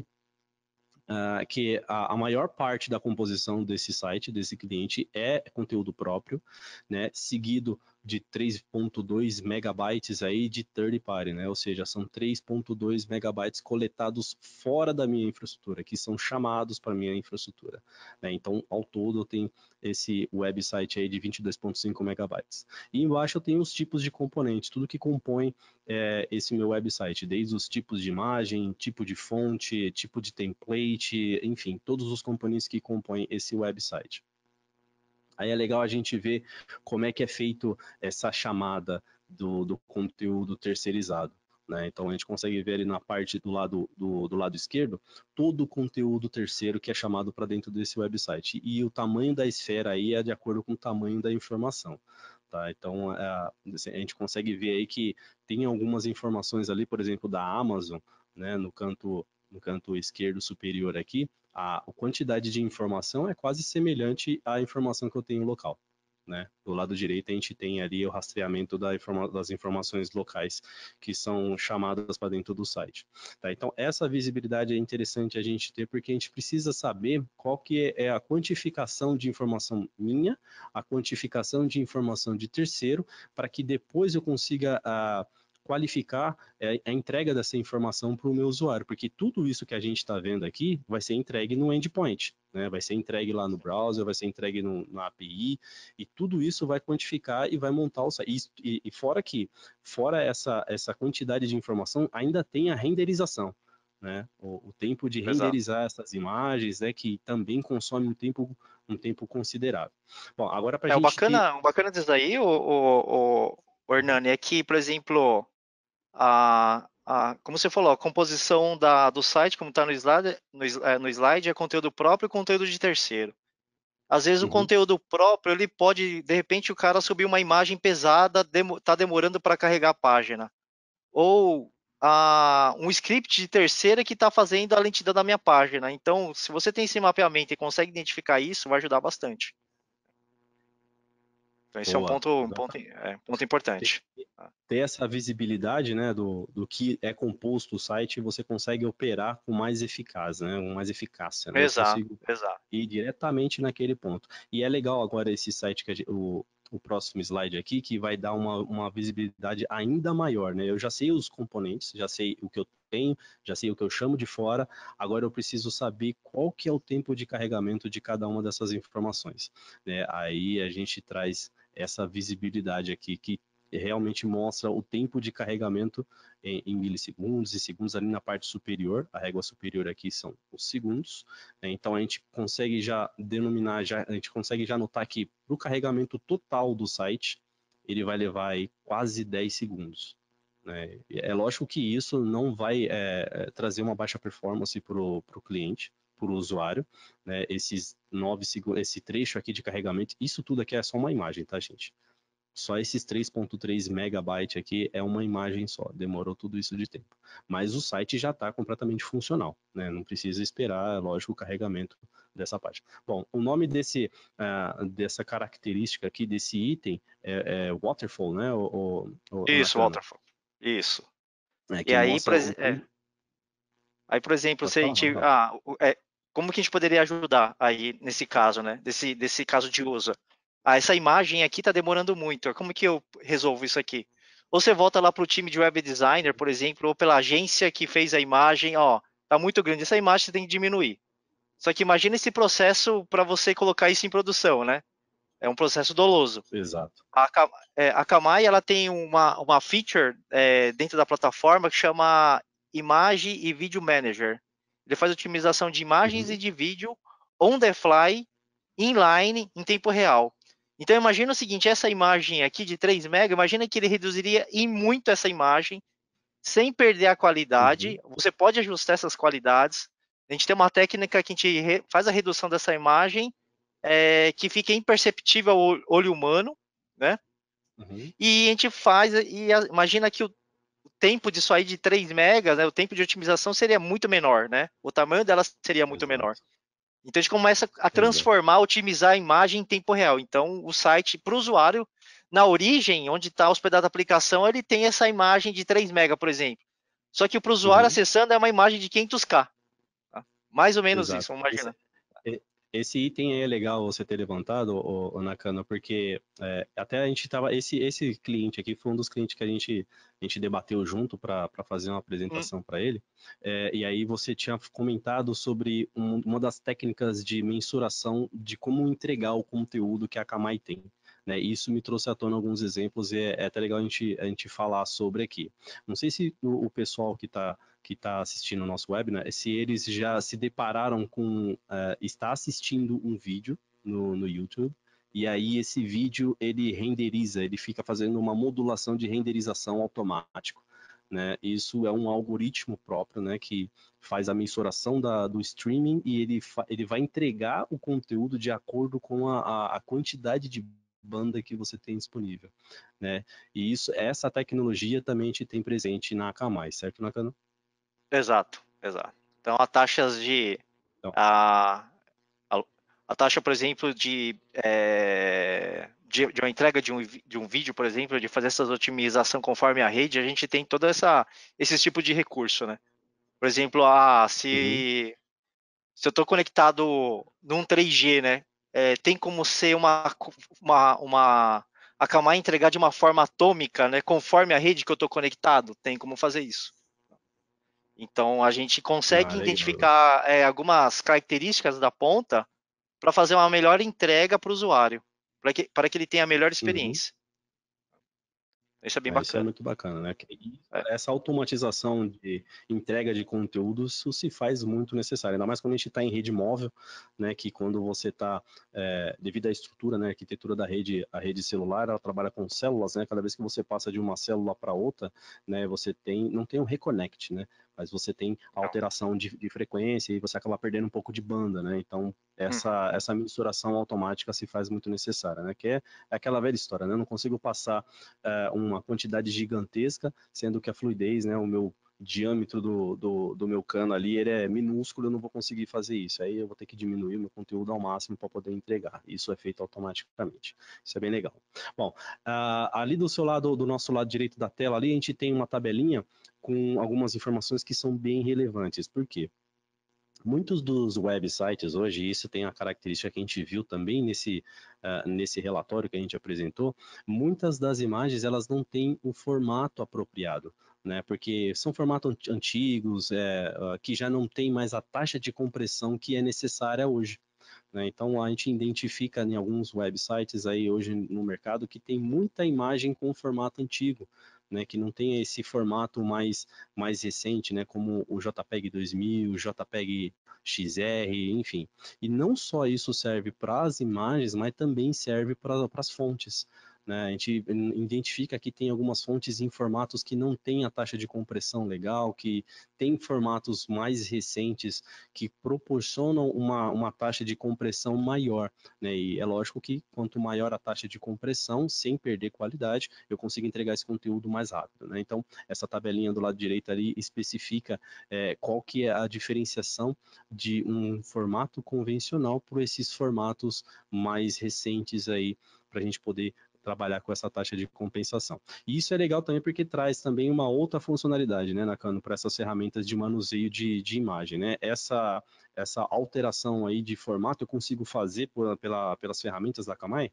uh, que a, a, maior parte da composição desse site, desse cliente, é conteúdo próprio, né, seguido de 3.2 megabytes aí de third party, né? Ou seja, são 3.2 megabytes coletados fora da minha infraestrutura, que são chamados para minha infraestrutura. Né? Então, ao todo, eu tenho esse website aí de 22.5 megabytes. E embaixo eu tenho os tipos de componentes, tudo que compõe é, esse meu website, desde os tipos de imagem, tipo de fonte, tipo de template, enfim, todos os componentes que compõem esse website. Aí é legal a gente ver como é que é feito essa chamada do, do conteúdo terceirizado. Né? Então a gente consegue ver ali na parte do lado, do, do lado esquerdo todo o conteúdo terceiro que é chamado para dentro desse website. E o tamanho da esfera aí é de acordo com o tamanho da informação. Tá? Então é, a, assim, a gente consegue ver aí que tem algumas informações ali, por exemplo, da Amazon, né, no canto no canto esquerdo superior aqui, a, quantidade de informação é quase semelhante à informação que eu tenho local. Né? Do lado direito a gente tem ali o rastreamento da informa das informações locais que são chamadas para dentro do site. Tá? Então essa visibilidade é interessante a gente ter porque a gente precisa saber qual que é, é a quantificação de informação minha, a quantificação de informação de terceiro, para que depois eu consiga ah, qualificar é, a entrega dessa informação para o meu usuário, porque tudo isso que a gente está vendo aqui vai ser entregue no endpoint, né? vai ser entregue lá no browser, vai ser entregue no, na API, e tudo isso vai quantificar e vai montar o site. E, e fora que, fora essa, essa quantidade de informação, ainda tem a renderização. Né? O, o, tempo de renderizar Exato. essas imagens, né, que também consome um tempo, um tempo considerável. Bom, agora para é, gente... É bacana, ter... bacana disso aí o, o, Hernani, é que, por exemplo, a, a, como você falou, a composição da, do site, como está no slide, no, é, no, slide, é conteúdo próprio e conteúdo de terceiro. Às vezes uhum. o conteúdo próprio, ele pode, de repente, o cara subir uma imagem pesada, está demorando para carregar a página. Ou a, um script de terceira que está fazendo a lentidão da minha página. Então, se você tem esse mapeamento e consegue identificar isso, vai ajudar bastante. Então esse é Boa, é um ponto, um ponto, é, ponto importante. Ter, ter, essa visibilidade né, do, do que é composto o site, você consegue operar com mais eficaz, né, com mais eficácia. Né? Exato, exato. E diretamente naquele ponto. E é legal agora esse site, que a, o, o próximo slide aqui, que vai dar uma, uma visibilidade ainda maior. Né? Eu já sei os componentes, já sei o que eu tenho, já sei o que eu chamo de fora, agora eu preciso saber qual que é o tempo de carregamento de cada uma dessas informações. Né? Aí a gente traz essa visibilidade aqui, que realmente mostra o tempo de carregamento em, em, milissegundos e segundos ali na parte superior, a régua superior aqui são os segundos, né? então a gente consegue já denominar, já, a gente consegue já notar que para o carregamento total do site, ele vai levar aí quase 10 segundos. Né? É lógico que isso não vai é, é trazer uma baixa performance para o cliente, por usuário, né? Esses nove segundos, esse trecho aqui de carregamento, isso tudo aqui é só uma imagem, tá, gente? Só esses 3.3 megabytes aqui é uma imagem só, demorou tudo isso de tempo. Mas o site já está completamente funcional, né? não precisa esperar, é lógico, o carregamento dessa página. Bom, o nome desse, uh, dessa característica aqui, desse item, é, é Waterfall, né? O, o, isso, Waterfall, isso. É, e aí, por, um... é... aí, por exemplo, se a gente... Ah, é, como que a gente poderia ajudar aí nesse caso, né? Desse, desse caso de uso. Ah, essa imagem aqui está demorando muito. Como que eu resolvo isso aqui? Ou você volta lá para o time de web designer, por exemplo, ou pela agência que fez a imagem, ó, tá muito grande essa imagem, você tem que diminuir. Só que imagina esse processo para você colocar isso em produção, né? É um processo doloso. Exato. A, é, a Kamai, ela tem uma, uma feature é, dentro da plataforma que chama Image e Video Manager. Ele faz otimização de imagens uhum. e de vídeo on the fly, inline, em tempo real. Então imagina o seguinte, essa imagem aqui de 3 MB, imagina que ele reduziria em muito essa imagem, sem perder a qualidade. Uhum. Você pode ajustar essas qualidades. A gente tem uma técnica que a gente faz a redução dessa imagem, é, que fica imperceptível ao olho humano, né? Uhum. E a gente faz, e imagina que o, tempo disso aí de 3 megas, né, o tempo de otimização seria muito menor, né? O tamanho dela seria muito Exato. menor. Então a gente começa a transformar, otimizar a imagem em tempo real. Então o site para o usuário, na origem, onde está hospedada a aplicação, ele tem essa imagem de 3 mega, por exemplo. Só que para o usuário uhum. acessando é uma imagem de 500k. Tá? Mais ou menos Exato. isso, vamos imaginar. Esse item aí é legal você ter levantado, o, Nakano, porque é, até a gente estava. Esse, esse cliente aqui foi um dos clientes que a gente, a gente debateu junto para fazer uma apresentação hum. para ele. É, e aí você tinha comentado sobre um, uma das técnicas de mensuração de como entregar o conteúdo que a Kamai tem. Né? Isso me trouxe à tona alguns exemplos e é, é até legal a gente, a gente falar sobre aqui. Não sei se o, o pessoal que está que está assistindo o nosso webinar, né, se eles já se depararam com, uh, está assistindo um vídeo no, no YouTube, e aí esse vídeo ele renderiza, ele fica fazendo uma modulação de renderização automático. Né? Isso é um algoritmo próprio, né? Que faz a mensuração da, do streaming e ele, ele vai entregar o conteúdo de acordo com a, a, a quantidade de banda que você tem disponível, né? E isso, essa tecnologia também a gente tem presente na Akamai, certo, Nakano? Exato, exato. Então, a taxas de... Então. A, a, a, taxa, por exemplo, de, é, de, de, uma entrega de um, de um vídeo, por exemplo, de fazer essas otimização conforme a rede, a gente tem todo essa, esse tipo de recurso, né? Por exemplo, a, ah, se... Uhum se eu estou conectado num 3G, né? é, tem como ser uma, uma, uma acalmar e entregar de uma forma atômica, né, conforme a rede que eu estou conectado, tem como fazer isso. Então a gente consegue ah, identificar é, algumas características da ponta para fazer uma melhor entrega para o usuário, para que, que ele tenha a melhor uhum. experiência. Uhum. Isso é bem é, bacana. Isso é muito bacana, né? É. Essa automatização de entrega de conteúdos isso se faz muito necessário, ainda mais quando a gente está em rede móvel, né? Que quando você está, é, devido à estrutura, né? arquitetura da rede, a rede celular, ela trabalha com células, né? Cada vez que você passa de uma célula para outra, né? Você tem, não tem um reconnect, né? mas você tem tá. alteração de, de, frequência e você acaba perdendo um pouco de banda, né? Então, essa, hum. essa mensuração automática se faz muito necessária, né? Que é, é aquela velha história, né? Eu não consigo passar eh, uma quantidade gigantesca, sendo que a fluidez, né? O meu diâmetro do, do, do, meu cano ali ele é minúsculo, eu não vou conseguir fazer isso. Aí eu vou ter que diminuir o meu conteúdo ao máximo para poder entregar. Isso é feito automaticamente. Isso é bem legal. Bom, uh, ali do seu lado, do nosso lado direito da tela, ali a gente tem uma tabelinha com algumas informações que são bem relevantes. Por quê? Muitos dos websites hoje, isso tem a característica que a gente viu também nesse, uh, nesse relatório que a gente apresentou, muitas das imagens elas não têm o formato apropriado, né? porque são formatos antigos, é, uh, que já não tem mais a taxa de compressão que é necessária hoje. Né? Então a gente identifica em alguns websites aí hoje no mercado que tem muita imagem com formato antigo, né, que não tenha esse formato mais, mais recente, né, como o JPEG 2000, JPEG XR, enfim. E não só isso serve para as imagens, mas também serve para as fontes. Né? A gente identifica que tem algumas fontes em formatos que não têm a taxa de compressão legal, que tem formatos mais recentes que proporcionam uma, uma taxa de compressão maior. Né? E é lógico que quanto maior a taxa de compressão, sem perder qualidade, eu consigo entregar esse conteúdo mais rápido. Né? Então, essa tabelinha do lado direito ali especifica é, qual que é a diferenciação de um formato convencional para esses formatos mais recentes aí para a gente poder trabalhar com essa taxa de compensação. E isso é legal também porque traz também uma outra funcionalidade, né, Nakano, para essas ferramentas de manuseio de, de imagem, né? Essa, essa alteração aí de formato eu consigo fazer por, pela, pelas ferramentas da Kamai?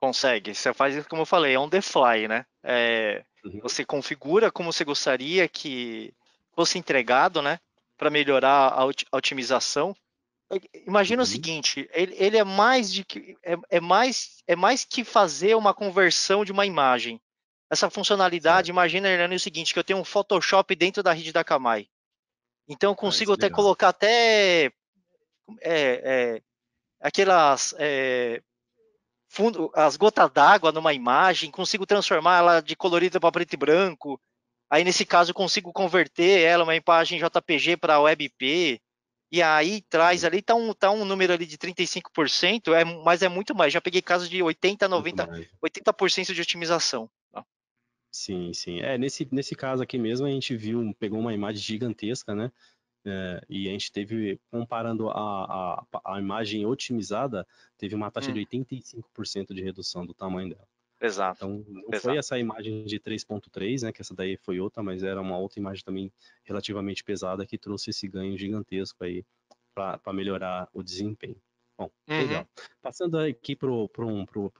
Consegue. Você faz isso, como eu falei, é on the fly, né? É, uhum. Você configura como você gostaria que fosse entregado, né? Para melhorar a otimização Imagina o uhum. seguinte, ele, ele é mais de que é, é, mais é mais que fazer uma conversão de uma imagem. Essa funcionalidade, imagina Hernani o seguinte, que eu tenho um Photoshop dentro da rede da Kamai. Então eu ah, é consigo ah, até legal. colocar até é, é, aquelas é, fundo, as gotas d'água numa imagem, consigo transformar ela de colorida para preto e branco. Aí nesse caso eu consigo converter ela uma imagem JPG para WebP e aí traz ali, tá um, tá um número ali de 35%, é, mas é muito mais. Já peguei casos de 80%, 90%, 80% de otimização. Tá? Sim, sim. É, nesse, nesse caso aqui mesmo, a gente viu, pegou uma imagem gigantesca, né? É, e a gente teve, comparando a, a, a imagem otimizada, teve uma taxa hum. de 85% de redução do tamanho dela. Exato. Então, não Exato. foi essa imagem de 3.3, né, que essa daí foi outra, mas era uma outra imagem também relativamente pesada que trouxe esse ganho gigantesco aí para melhorar o desempenho. Bom, uhum. legal. Passando aqui para um,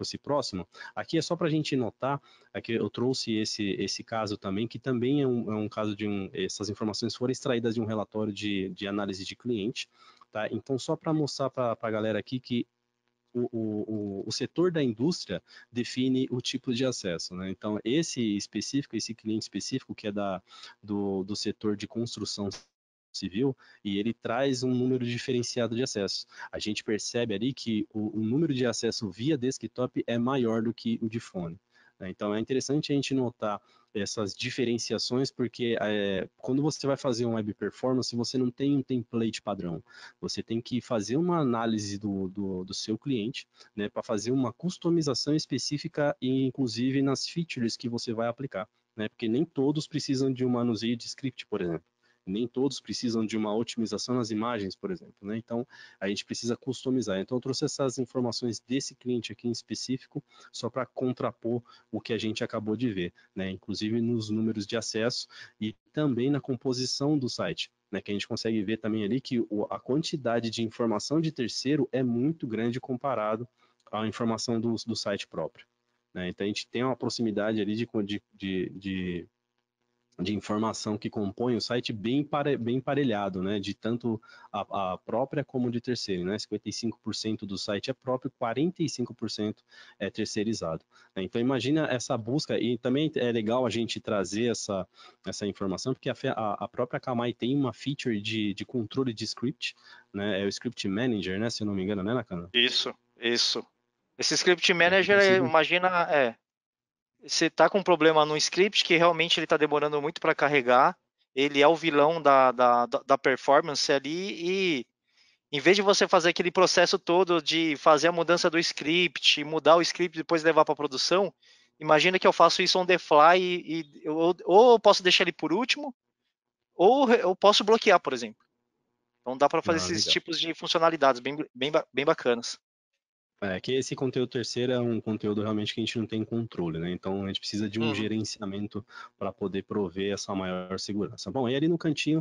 esse próximo, aqui é só para a gente notar, aqui eu trouxe esse, esse caso também, que também é um, é um caso de um, essas informações foram extraídas de um relatório de, de análise de cliente, tá? Então, só para mostrar para a galera aqui que o, o, o, setor da indústria define o tipo de acesso. Né? Então, esse específico, esse cliente específico que é da, do, do setor de construção civil e ele traz um número diferenciado de acesso. A gente percebe ali que o, o número de acesso via desktop é maior do que o de fone. Né? Então é interessante a gente notar essas diferenciações, porque é, quando você vai fazer um web performance, você não tem um template padrão. Você tem que fazer uma análise do, do, do seu cliente, né, para fazer uma customização específica, e inclusive nas features que você vai aplicar. Né, porque nem todos precisam de um manuseio de script, por exemplo. Nem todos precisam de uma otimização nas imagens, por exemplo. Né? Então, a gente precisa customizar. Então, eu trouxe essas informações desse cliente aqui em específico, só para contrapor o que a gente acabou de ver, né? inclusive nos números de acesso e também na composição do site. Né, que a gente consegue ver também ali que a quantidade de informação de terceiro é muito grande comparado à informação do, do site próprio. Né? Então a gente tem uma proximidade ali de, de, de, de informação que compõe o site bem, pare, bem parelhado né? De tanto a, a própria como de terceiro, né? 55% do site é próprio, 45% é terceirizado. Né? Então imagina essa busca e também é legal a gente trazer essa, essa informação, porque a, a própria Kamai tem uma feature de, de controle de script, né? É o script manager, né? Se eu não me engano, né, Nakana? Isso, isso. Esse script é, manager, é, imagina, é, você tá com um problema no script que realmente ele tá demorando muito para carregar, ele é o vilão da, da, da performance ali e em vez de você fazer aquele processo todo de fazer a mudança do script, mudar o script e depois levar para produção, imagina que eu faço isso on the fly e, e eu, ou eu posso deixar ele por último, ou eu posso bloquear, por exemplo. Então dá para fazer ah, esses legal. tipos de funcionalidades bem, bem, bem bacanas. É, que esse conteúdo terceiro é um conteúdo realmente que a gente não tem controle, né? Então a gente precisa de um uhum. gerenciamento para poder prover essa maior segurança. Bom, e ali no cantinho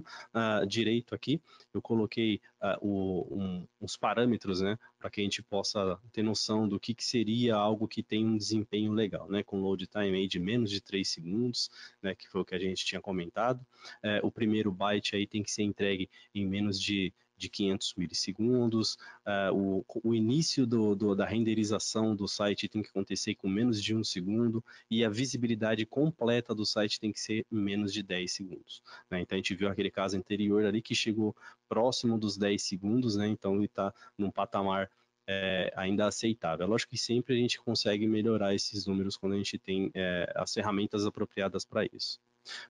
uh, direito aqui, eu coloquei uh, o, um, uns parâmetros, né? Para que a gente possa ter noção do que, que seria algo que tem um desempenho legal, né? Com load time aí de menos de 3 segundos, né? Que foi o que a gente tinha comentado. Uh, o primeiro byte aí tem que ser entregue em menos de de 500 milissegundos, uh, o, o, início do, do, da renderização do site tem que acontecer com menos de um segundo e a visibilidade completa do site tem que ser em menos de 10 segundos. Né? Então a gente viu aquele caso anterior ali que chegou próximo dos 10 segundos, né? então ele está num patamar é, ainda aceitável. É lógico que sempre a gente consegue melhorar esses números quando a gente tem é, as ferramentas apropriadas para isso.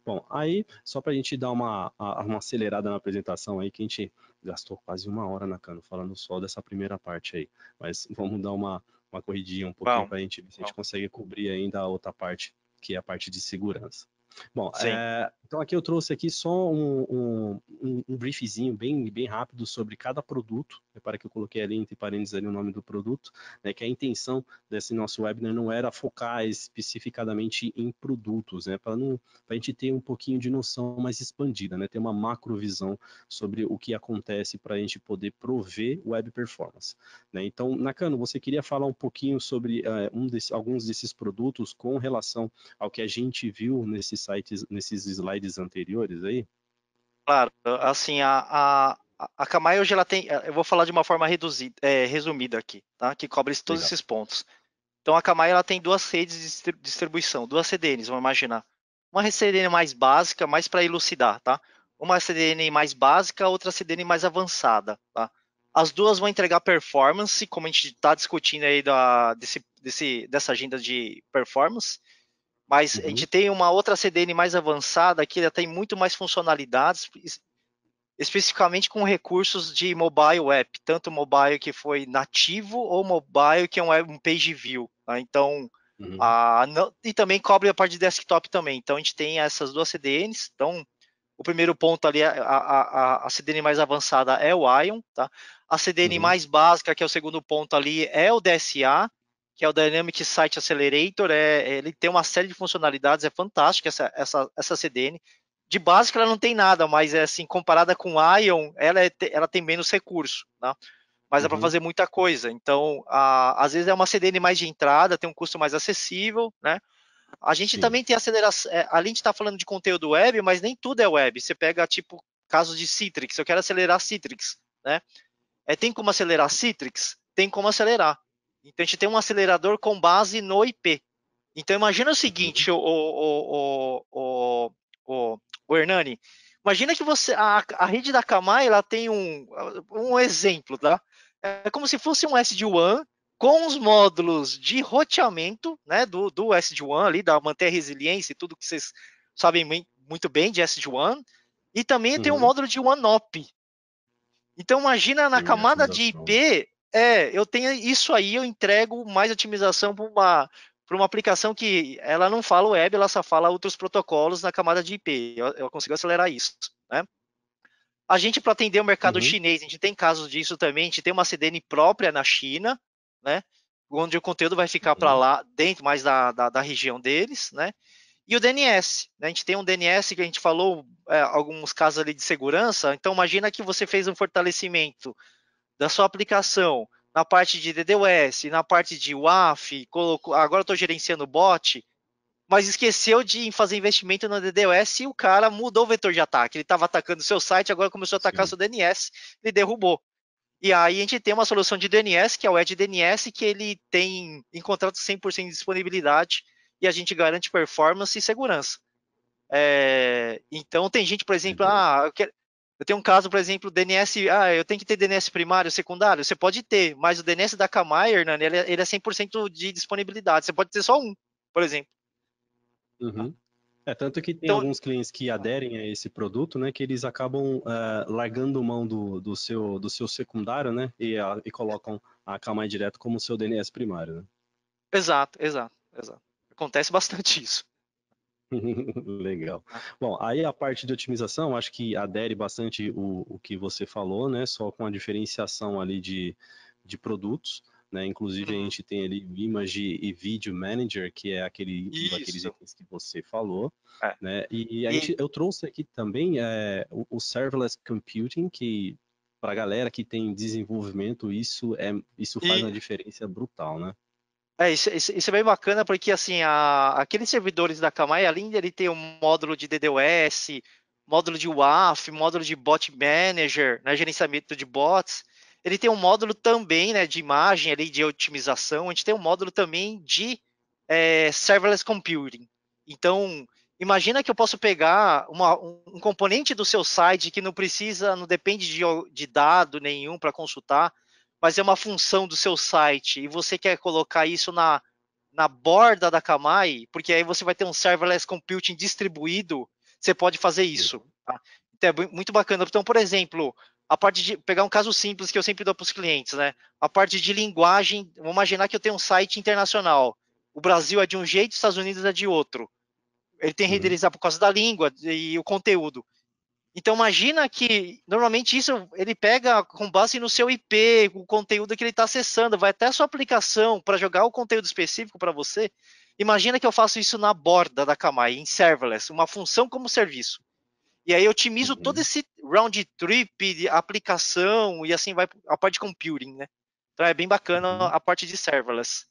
Bom, aí, só para a gente dar uma, uma acelerada na apresentação aí, que a gente gastou quase uma hora na cano falando só dessa primeira parte aí. Mas vamos dar uma, uma corridinha um pouquinho para a gente ver se a gente consegue cobrir ainda a outra parte, que é a parte de segurança. Bom, é, então aqui eu trouxe aqui só um, um, um, briefzinho bem, bem rápido sobre cada produto. Repara né, que eu coloquei ali entre parênteses ali o nome do produto, né, que a intenção desse nosso webinar não era focar especificadamente em produtos, né, para a gente ter um pouquinho de noção mais expandida, né, ter uma macrovisão sobre o que acontece para a gente poder prover web performance. Né. Então, Nakano, você queria falar um pouquinho sobre eh, um desse, alguns desses produtos com relação ao que a gente viu nesses sites, nesses slides anteriores aí? Claro, assim, a, a, a Camai hoje ela tem, eu vou falar de uma forma reduzida, é, resumida aqui, tá? que cobre todos Legal. esses pontos. Então a Kamai ela tem duas redes de distribuição, duas CDNs, vamos imaginar. Uma CDN mais básica, mais para elucidar, tá? Uma CDN mais básica, outra CDN mais avançada, tá? As duas vão entregar performance, como a gente está discutindo aí da, desse, desse, dessa agenda de performance. Mas uhum. a gente tem uma outra CDN mais avançada que ela tem muito mais funcionalidades, especificamente com recursos de mobile app, tanto mobile que foi nativo ou mobile que é um page view. Né? Então, uhum. a, não, e também cobre a parte de desktop também. Então, a gente tem essas duas CDNs. Então, o primeiro ponto ali, a, a, a CDN mais avançada é o Ion, tá? A CDN uhum. mais básica, que é o segundo ponto ali, é o DSA, que é o Dynamic Site Accelerator, é, ele tem uma série de funcionalidades, é fantástica essa, essa, essa CDN. De básica ela não tem nada, mas é assim, comparada com Ion, ela, é, ela tem menos recurso, né? Mas uhum. dá para fazer muita coisa. Então, a, às vezes é uma CDN mais de entrada, tem um custo mais acessível, né? A gente Sim. também tem aceleração. É, de gente tá falando de conteúdo web, mas nem tudo é web. Você pega, tipo, casos de Citrix. Eu quero acelerar Citrix, né? É, tem como acelerar Citrix? Tem como acelerar. Então a gente tem um acelerador com base no IP. Então imagina o uhum. seguinte, o, o, o, o, o Hernani, imagina que você a, a rede da Kamai ela tem um, um exemplo, tá? É como se fosse um SD-WAN com os módulos de roteamento, né, do, do SD-WAN ali, da manter a resiliência e tudo que vocês sabem muito bem de SD-WAN, e também uhum. tem um uhum. módulo de OneOp. Então imagina na camada de IP é, eu tenho isso aí, eu entrego mais otimização para uma uma aplicação que ela não fala web, ela só fala outros protocolos na camada de IP. Eu, eu consigo acelerar isso, né? A gente para atender o mercado uhum. chinês, a gente tem casos disso também. A gente tem uma CDN própria na China, né? Onde o conteúdo vai ficar uhum. para lá dentro mais da, da, da, região deles, né? E o DNS, né? A gente tem um DNS que a gente falou é, alguns casos ali de segurança. Então imagina que você fez um fortalecimento da sua aplicação na parte de DDoS, na parte de WAF, colocou, agora estou gerenciando bot, mas esqueceu de fazer investimento no DDoS e o cara mudou o vetor de ataque. Ele estava atacando seu site, agora começou a atacar Sim. seu DNS, ele derrubou. E aí a gente tem uma solução de DNS, que é o Edge DNS, que ele tem em contrato 100% de disponibilidade e a gente garante performance e segurança. É, então tem gente, por exemplo, ah, eu quero, eu tenho um caso, por exemplo, DNS. Ah, eu tenho que ter DNS primário, secundário? Você pode ter, mas o DNS da Kamai, Hernani, ele, ele é 100% é de disponibilidade. Você pode ter só um, por exemplo. Uhum. É, tanto que tem então, alguns clientes que aderem a esse produto, né, que eles acabam uh, largando mão do, do, seu, do seu secundário, né, e, a, e colocam a Kamai direto como seu DNS primário, né? Exato, exato, exato. Acontece bastante isso. Legal. Ah. Bom, aí a parte de otimização, acho que adere bastante o, o que você falou, né? Só com a diferenciação ali de, de produtos. Né? Inclusive, a uhum. gente tem ali o Image e Video Manager, que é aquele daqueles itens que você falou. É. Né? E, e, a gente, eu trouxe aqui também é, o, o Serverless Computing, que para a galera que tem desenvolvimento, isso é isso faz e, uma diferença brutal, né? É, isso, isso, é bem bacana porque assim, a, aqueles servidores da Kamai, além de ele ter um módulo de DDoS, módulo de WAF, módulo de bot manager, né, gerenciamento de bots, ele tem um módulo também né, de imagem ali, de otimização, a gente tem um módulo também de é, serverless computing. Então, imagina que eu posso pegar uma, um componente do seu site que não precisa, não depende de, de dado nenhum para consultar, mas é uma função do seu site e você quer colocar isso na, na borda da Kamai, porque aí você vai ter um serverless computing distribuído, você pode fazer isso. Tá? Então é muito bacana. Então, por exemplo, a parte de pegar um caso simples que eu sempre dou para os clientes, né? A parte de linguagem, vamos imaginar que eu tenho um site internacional. O Brasil é de um jeito, os Estados Unidos é de outro. Ele tem que uhum. renderizar por causa da língua e o conteúdo. Então imagina que normalmente isso ele pega com base no seu IP, o conteúdo que ele está acessando, vai até a sua aplicação para jogar o conteúdo específico para você. Imagina que eu faço isso na borda da Kamai, em serverless, uma função como serviço. E aí eu otimizo uhum. todo esse round trip de aplicação e assim vai a parte de computing, né? Então é bem bacana uhum. a parte de serverless.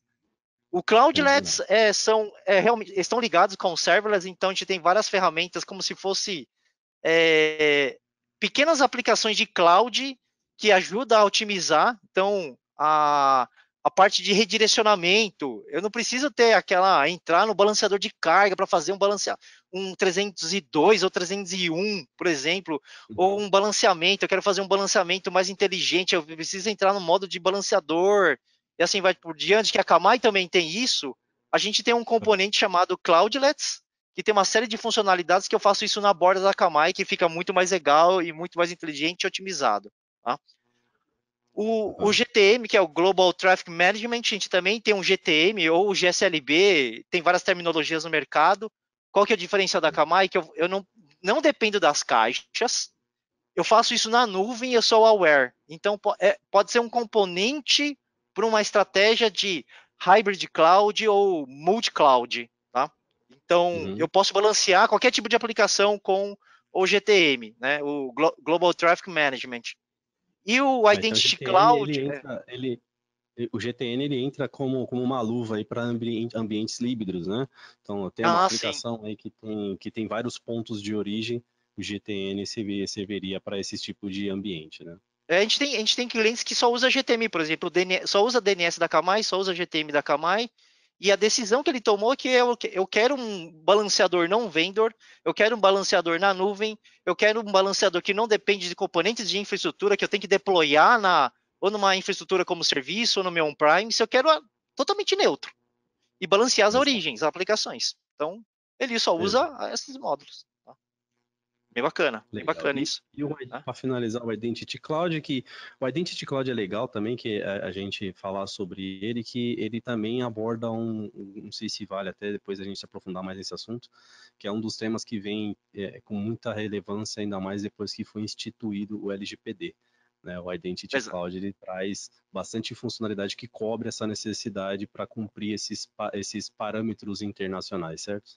O Cloudlets uhum. Né? é, são é, realmente estão ligados com o serverless, então a gente tem várias ferramentas como se fosse é, pequenas aplicações de cloud que ajuda a otimizar. Então, a, a parte de redirecionamento. Eu não preciso ter aquela entrar no balanceador de carga para fazer um balancear um 302 ou 301, por exemplo, ou uhum. um balanceamento. Eu quero fazer um balanceamento mais inteligente. Eu preciso entrar no modo de balanceador e assim vai por diante. Que a Kamai também tem isso. A gente tem um tá. componente chamado Cloudlets, que tem uma série de funcionalidades que eu faço isso na borda da Kamai, que fica muito mais legal e muito mais inteligente e otimizado. Tá? O, o, tá. GTM, que é o Global Traffic Management, a gente também tem um GTM ou o GSLB, tem várias terminologias no mercado. Qual que é a diferença da Kamai? Que eu, eu não, não dependo das caixas, eu faço isso na nuvem e eu sou aware. Então, é, pode ser um componente para uma estratégia de hybrid cloud ou multi-cloud. Então, uhum. eu posso balancear qualquer tipo de aplicação com o GTM, né? o Glo Global Traffic Management. E o Identity é, então, o Cloud. Ele é entra, é... ele, o GTN ele entra como, como uma luva aí para ambientes líbidos, né? Então tem uma ah, aplicação aí que tem, que tem vários pontos de origem, o GTN serviria para esse tipo de ambiente, né? É, a, gente tem, a gente tem clientes que só usa GTM, por exemplo, DN, só usa DNS da Kamai, só usa GTM da Kamai, e a decisão que ele tomou é que eu, eu quero um balanceador não vendor, eu quero um balanceador na nuvem, eu quero um balanceador que não depende de componentes de infraestrutura que eu tenho que deployar na, ou numa infraestrutura como serviço, ou no meu on-prime, se eu quero a, totalmente neutro. E balancear as Exato. origens, as aplicações. Então, ele só usa Exato. esses módulos. Bem bacana, legal. bem bacana isso. E, tá? para finalizar o Identity Cloud, que o Identity Cloud é legal também que a, é, a gente falar sobre ele, que ele também aborda um, não sei se vale até depois a gente se aprofundar mais nesse assunto, que é um dos temas que vem é, com muita relevância, ainda mais depois que foi instituído o LGPD. Né, o Identity Exato. Cloud ele traz bastante funcionalidade que cobre essa necessidade para cumprir esses, esses parâmetros internacionais, certo?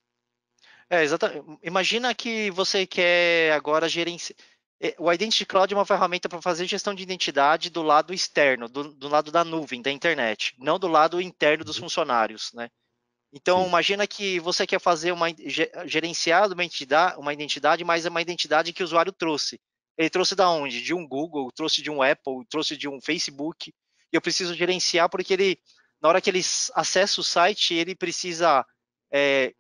É, exatamente. Imagina que você quer agora gerenciar. É, o Identity Cloud é uma ferramenta para fazer gestão de identidade do lado externo, do, do, lado da nuvem, da internet, não do lado interno dos uhum. funcionários, né? Então, Sim. imagina que você quer fazer uma gerenciar uma identidade, uma identidade, mas é uma identidade que o usuário trouxe. Ele trouxe da onde? De um Google, trouxe de um Apple, trouxe de um Facebook. E eu preciso gerenciar porque ele, na hora que ele acessa o site, ele precisa é,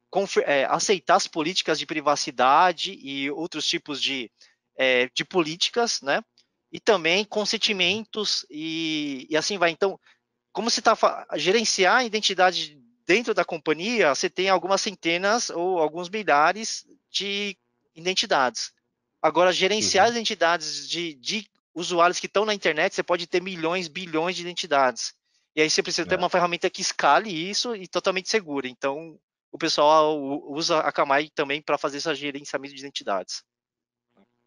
é, aceitar as políticas de privacidade e outros tipos de, é, de políticas, né? E também consentimentos e, e assim vai. Então, como se está gerenciar a identidade dentro da companhia, você tem algumas centenas ou alguns milhares de identidades. Agora, gerenciar uhum. as identidades de, de usuários que estão na internet, você pode ter milhões, bilhões de identidades. E aí você precisa é. ter uma ferramenta que escale isso e totalmente segura. Então, o pessoal ah, usa a Kamai também para fazer esse gerenciamento de identidades.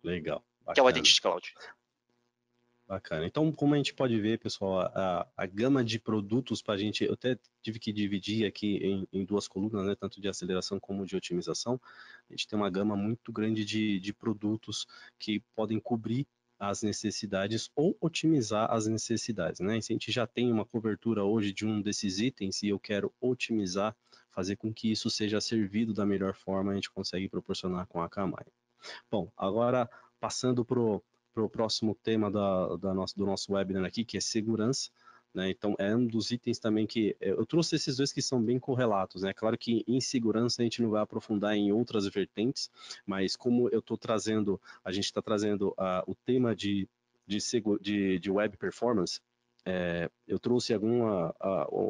Legal. Bacana. Que é o Identity Cloud. Bacana. Então, como a gente pode ver, pessoal, a, a gama de produtos para a gente, eu até tive que dividir aqui em, em, duas colunas, né, tanto de aceleração como de otimização. A gente tem uma gama muito grande de, de produtos que podem cobrir as necessidades ou otimizar as necessidades, né? E se a gente já tem uma cobertura hoje de um desses itens e eu quero otimizar fazer com que isso seja servido da melhor forma, a gente consegue proporcionar com a Kamai. Bom, agora passando para o próximo tema da, da nosso, do nosso webinar aqui, que é segurança. Né? Então, é um dos itens também que. Eu trouxe esses dois que são bem correlatos. Né? Claro que em segurança a gente não vai aprofundar em outras vertentes, mas como eu estou trazendo, a gente está trazendo uh, o tema de de, de, de, web performance, é, eu trouxe algumas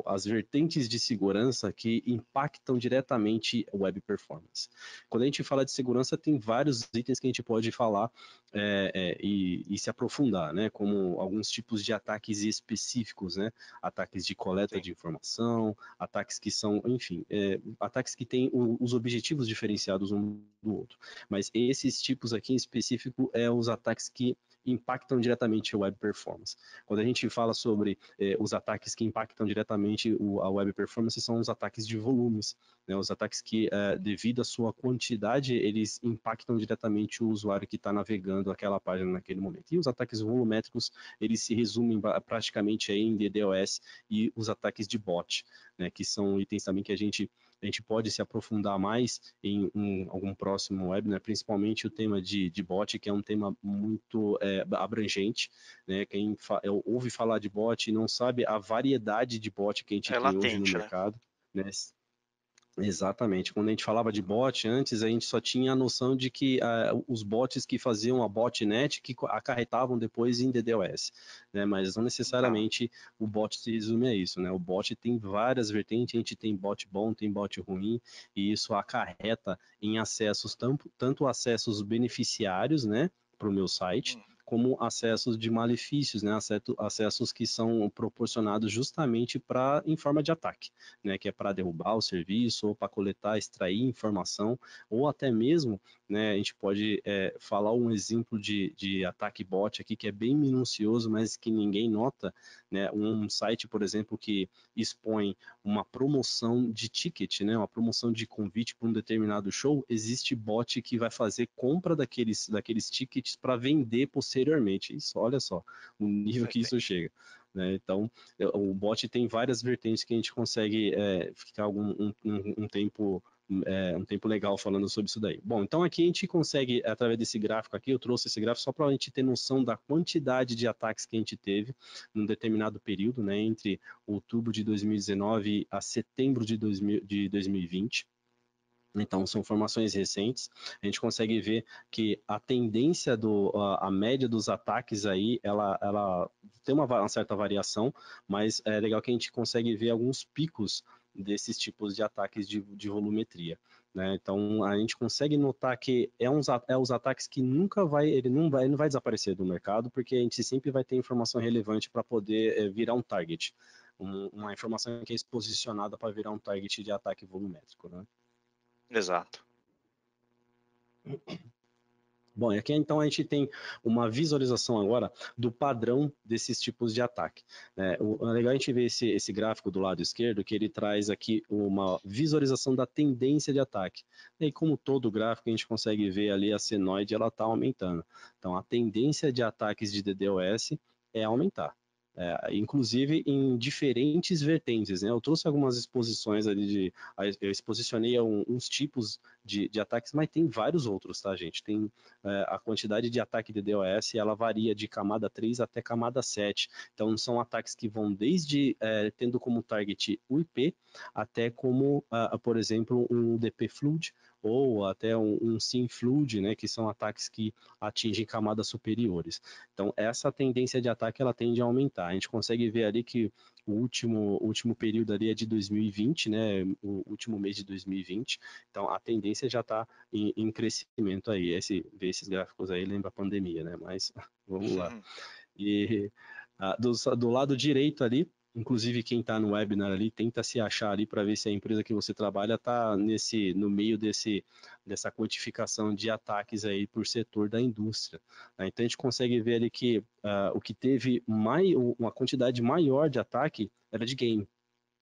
as vertentes de segurança que impactam diretamente web performance. Quando a gente fala de segurança, tem vários itens que a gente pode falar é, é, e, e, se aprofundar, né? Como alguns tipos de ataques específicos, né? Ataques de coleta Sim. de informação, ataques que são, enfim, é, ataques que têm o, os objetivos diferenciados um do outro. Mas esses tipos aqui em específico é os ataques que impactam diretamente a web performance. Quando a gente fala sobre é, os ataques que impactam diretamente o, a web performance, são os ataques de volumes, né? os ataques que, é, devido à sua quantidade, eles impactam diretamente o usuário que está navegando daquela aquela página naquele momento. E os ataques volumétricos, eles se resumem praticamente aí em DDoS e os ataques de bot, né, que são itens também que a gente a gente pode se aprofundar mais em um, algum próximo webinar, né, principalmente o tema de, de bot, que é um tema muito é, abrangente. Né? Quem fa é, ouve falar de bot e não sabe a variedade de bot que a gente é tem latente, hoje no né? mercado. Né? Exatamente. Quando a gente falava de bot, antes a gente só tinha a noção de que uh, os bots que faziam a botnet que acarretavam depois em DDoS, né? Mas não necessariamente o bot se resume a isso, né? O bot tem várias vertentes, a gente tem bot bom, tem bot ruim, e isso acarreta em acessos, tanto, tanto acessos beneficiários, né? Para o meu site. Hum como acessos de malefícios, né? acessos que são proporcionados justamente para em forma de ataque, né? que é para derrubar o serviço ou para coletar, extrair informação, ou até mesmo, né, a gente pode é, falar um exemplo de, de ataque bot aqui que é bem minucioso, mas que ninguém nota, né? um site, por exemplo, que expõe uma promoção de ticket, né? uma promoção de convite para um determinado show, existe bot que vai fazer compra daqueles, daqueles tickets para vender posteriormente posteriormente. Isso, olha só, o nível que isso chega. Né? Então, o bot tem várias vertentes que a gente consegue é, ficar algum, um, um, um tempo é, um tempo legal falando sobre isso daí. Bom, então aqui a gente consegue, através desse gráfico aqui, eu trouxe esse gráfico só para a gente ter noção da quantidade de ataques que a gente teve num determinado período, né, entre outubro de 2019 a setembro de, 2000, de 2020. Então, são informações recentes. A gente consegue ver que a tendência, do, a, a média dos ataques aí, ela, ela tem uma, uma, certa variação, mas é legal que a gente consegue ver alguns picos desses tipos de ataques de, de volumetria. Né? Então, a gente consegue notar que é, uns, é os ataques que nunca vai ele, não vai, ele não vai desaparecer do mercado, porque a gente sempre vai ter informação relevante para poder é, virar um target. Um, uma informação que é posicionada para virar um target de ataque volumétrico. Né? Exato. Bom, e aqui então a gente tem uma visualização agora do padrão desses tipos de ataque. É, o, é legal a gente ver esse, esse gráfico do lado esquerdo, que ele traz aqui uma visualização da tendência de ataque. E como todo gráfico, a gente consegue ver ali a senoide, ela está aumentando. Então, a tendência de ataques de DDoS é aumentar é, inclusive em diferentes vertentes. Né? Eu trouxe algumas exposições ali de. Eu exposicionei um, uns tipos de, de, ataques, mas tem vários outros, tá, gente? Tem é, a quantidade de ataque de DOS, ela varia de camada 3 até camada 7. Então são ataques que vão desde é, tendo como target o IP até como, uh, por exemplo, um DP Flood ou até um, um sinflude, né, que são ataques que atingem camadas superiores. Então, essa tendência de ataque ela tende a aumentar. A gente consegue ver ali que o último, último período ali é de 2020, né, o último mês de 2020. Então, a tendência já está em, em, crescimento aí. Esse, ver esses gráficos aí lembra a pandemia, né? Mas vamos lá. Uhum. E a, ah, do, do lado direito ali, Inclusive, quem está no webinar ali, tenta se achar ali para ver se a empresa que você trabalha está nesse no meio desse, dessa quantificação de ataques aí por setor da indústria. Né? Então, a gente consegue ver ali que uh, o que teve mais uma quantidade maior de ataque era de game.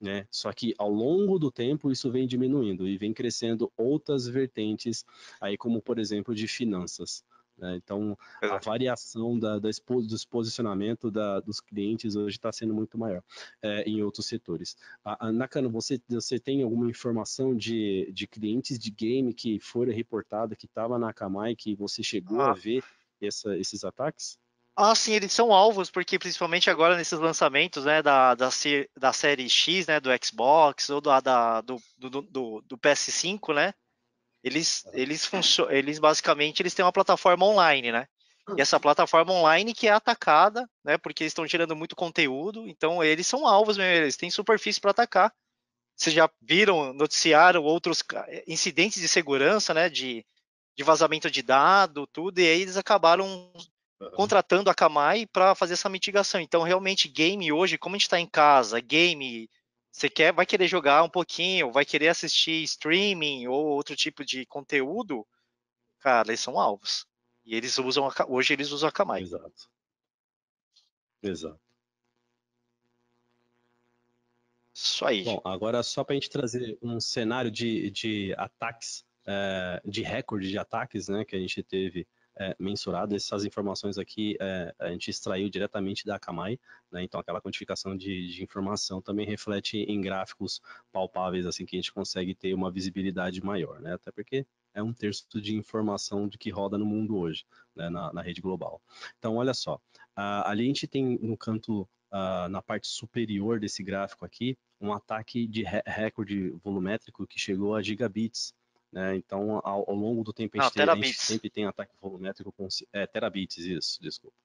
Né? Só que ao longo do tempo isso vem diminuindo e vem crescendo outras vertentes aí como por exemplo de finanças. Né? Então, a variação da, da expo, do posicionamento da, dos clientes hoje está sendo muito maior é, em outros setores. A, a, Nakano, você, você tem alguma informação de, de clientes de game que foram reportados que estavam na Akamai, que você chegou ah. a ver essa, esses ataques? Ah, sim, eles são alvos, porque principalmente agora nesses lançamentos, né, da, da, da série X, né, do Xbox, ou do, da, do, do, do, do PS5, né, eles, é. eles, eles basicamente eles têm uma plataforma online, né? E essa uhum. plataforma online que é atacada, né? Porque eles estão tirando muito conteúdo, então eles são alvos mesmo, eles têm superfície para atacar. Vocês já viram, noticiaram outros eh, incidentes de segurança, né? De, de vazamento de dado, tudo, e aí eles acabaram contratando a Kamai para fazer essa mitigação. Então, realmente, game hoje, como a gente está em casa, game, você quer, vai querer jogar um pouquinho, vai querer assistir streaming ou outro tipo de conteúdo, cara, eles são alvos. E eles usam, a, hoje eles usam a Kamai. Exato. Exato. Isso aí. Bom, agora só para a gente trazer um cenário de, de ataques, é, de recorde de ataques, né, que a gente teve é, mensurado. Essas informações aqui é, a gente extraiu diretamente da Akamai, né? então aquela quantificação de, de, informação também reflete em gráficos palpáveis, assim que a gente consegue ter uma visibilidade maior, né? até porque é um terço de informação de que roda no mundo hoje, né? na, na, rede global. Então, olha só, ali a gente tem no canto, na parte superior desse gráfico aqui, um ataque de recorde volumétrico que chegou a gigabits, né? Então, ao, ao, longo do tempo, a gente, Não, tem, a gente sempre tem ataque volumétrico com é, terabits, isso, desculpa.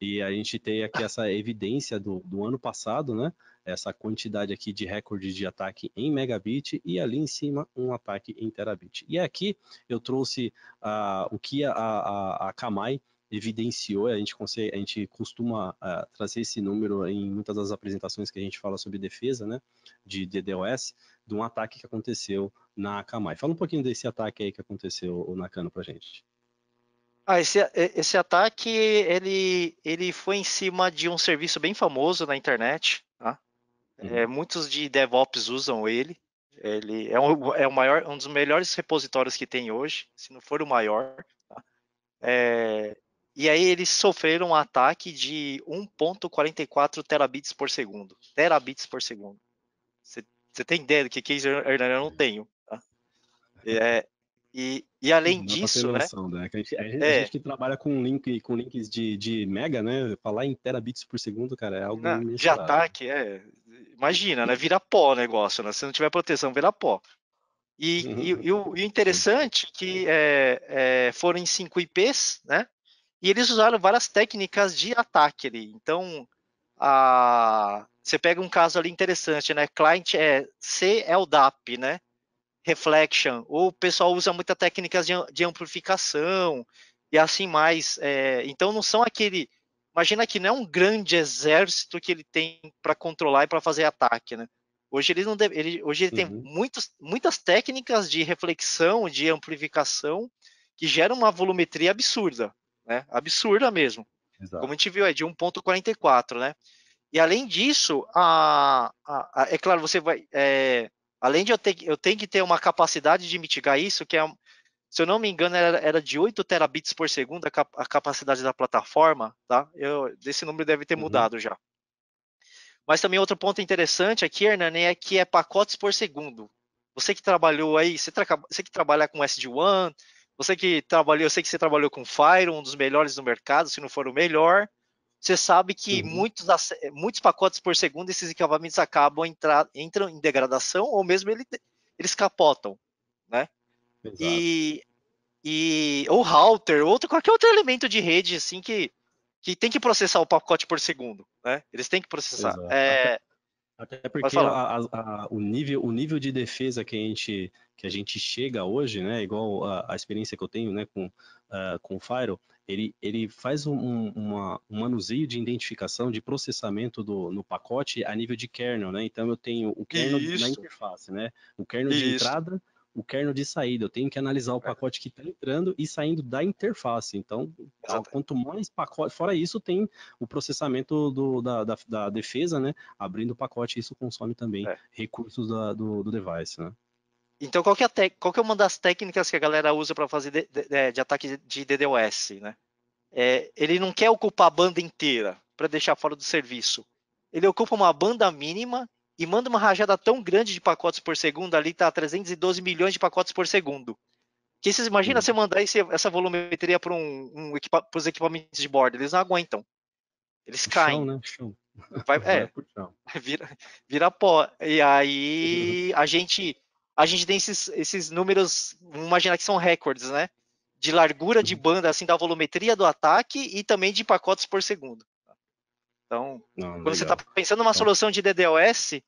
E a gente tem aqui essa evidência do, do ano passado, né? essa quantidade aqui de recorde de ataque em megabit e ali em cima um ataque em terabit. E aqui eu trouxe uh, o que a, a, a Kamai evidenciou, a gente, consegue, a gente costuma uh, trazer esse número em muitas das apresentações que a gente fala sobre defesa né, de DDoS, de um ataque que aconteceu na Akamai. Fala um pouquinho desse ataque aí que aconteceu na Cana para gente. Ah, esse, esse ataque ele, ele foi em cima de um serviço bem famoso na internet. Tá? É, uhum. É, muitos de DevOps usam ele. Ele é, um, é o maior, um dos melhores repositórios que tem hoje, se não for o maior. Tá? É, e aí eles sofreram um ataque de 1.44 terabits por segundo. Terabits por segundo. Você tem ideia do que Case Hernani eu não tenho. Tá? É, e, e além disso, né? Noção, né? A, gente, a, gente, a, é. gente, que trabalha com, link, com links de, de mega, né? Falar em terabits por segundo, cara, é algo. Não, ah, de ataque, é. Imagina, né? Vira pó o negócio, né? Se não tiver proteção, vira pó. E, uhum. e, o, e, o, interessante é que é, é, foram em 5 IPs, né? E eles usaram várias técnicas de ataque ali. Então, a, você pega um caso ali interessante, né? Client é CLDAP, é né? Reflection. Ou o pessoal usa muitas técnicas de, de, amplificação e assim mais. É, então não são aquele. Imagina que não é um grande exército que ele tem para controlar e para fazer ataque, né? Hoje ele, não deve, ele, hoje ele uhum. tem muitos, muitas técnicas de reflexão, de amplificação, que geram uma volumetria absurda, né? Absurda mesmo. Exato. Como a gente viu é de 1.44, né? E além disso, a, a, a, é claro, você vai. É, além de eu ter, eu tenho que ter uma capacidade de mitigar isso, que é, se eu não me engano, era, era de 8 terabits por segundo cap, a, capacidade da plataforma, tá? Eu, esse número deve ter uhum. mudado já. Mas também outro ponto interessante aqui, Hernani, é que é pacotes por segundo. Você que trabalhou aí, você, tra você que trabalha com SD-WAN, você que trabalhou, eu sei que você trabalhou com Fire, um dos melhores do mercado, se não for o melhor. Você sabe que uhum. muitos, eh, muitos pacotes por segundo, esses equipamentos acabam entrar, entram em degradação ou mesmo ele, eles capotam, né? Exato. E, e ou router, outro, qualquer outro elemento de rede assim que, que tem que processar o pacote por segundo, né? Eles têm que processar. É, até porque a, a, o, nível, o nível de defesa que a gente, que a gente chega hoje, né, igual a, a experiência que eu tenho né, com, uh, com o Firewall, ele, ele faz um, uma, um manuseio de identificação, de processamento do, no pacote a nível de kernel. Né? Então eu tenho o kernel Isso. na interface, né? o kernel Isso. de entrada o kernel de saída, eu tenho que analisar o é. pacote que está entrando e saindo da interface. Então, Exatamente. quanto mais pacote, fora isso, tem o processamento do, da, da, da, defesa, né? Abrindo o pacote, isso consome também é. recursos da, do, do, device, né? Então, qual que, é te, qual que é uma das técnicas que a galera usa para fazer de, de, de, ataque de DDoS, né? É, ele não quer ocupar a banda inteira para deixar fora do serviço. Ele ocupa uma banda mínima e manda uma rajada tão grande de pacotes por segundo, ali está 312 milhões de pacotes por segundo. Que vocês imagina hum. você mandar esse, essa volumetria para um, um equipa, os equipamentos de bordo, eles não aguentam. Eles caem. né? Chão. Vai, é, vira, vira pó. E aí uhum. a gente a gente tem esses, esses números, vamos imaginar que são recordes, né? De largura de uhum. banda, assim, da volumetria do ataque e também de pacotes por segundo. Então, não, quando tá legal. você está pensando numa então solução de DDoS,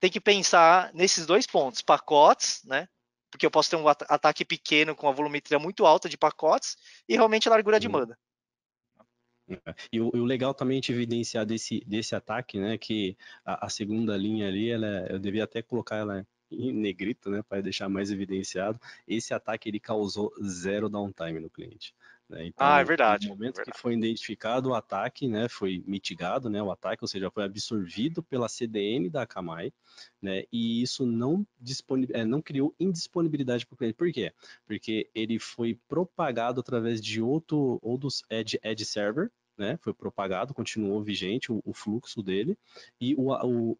tem que pensar nesses dois pontos, pacotes, né? Porque eu posso ter um ataque pequeno com a volumetria muito alta de pacotes e realmente a largura de banda. Uhum. É. E o, e o, legal também de evidenciar desse, desse ataque, né, que a, a, segunda linha ali, ela, é, eu devia até colocar ela em negrito, né, para deixar mais evidenciado, esse ataque ele causou zero downtime no cliente. Né? Então, ah, é verdade. No momento é verdade. que foi identificado o ataque, né, foi mitigado né, o ataque, ou seja, foi absorvido pela CDN da Akamai, né, e isso não, é, não criou indisponibilidade para o cliente. Por quê? Porque ele foi propagado através de outro, ou dos edge, edge server, né, foi propagado, continuou vigente o, o fluxo dele, e o, o,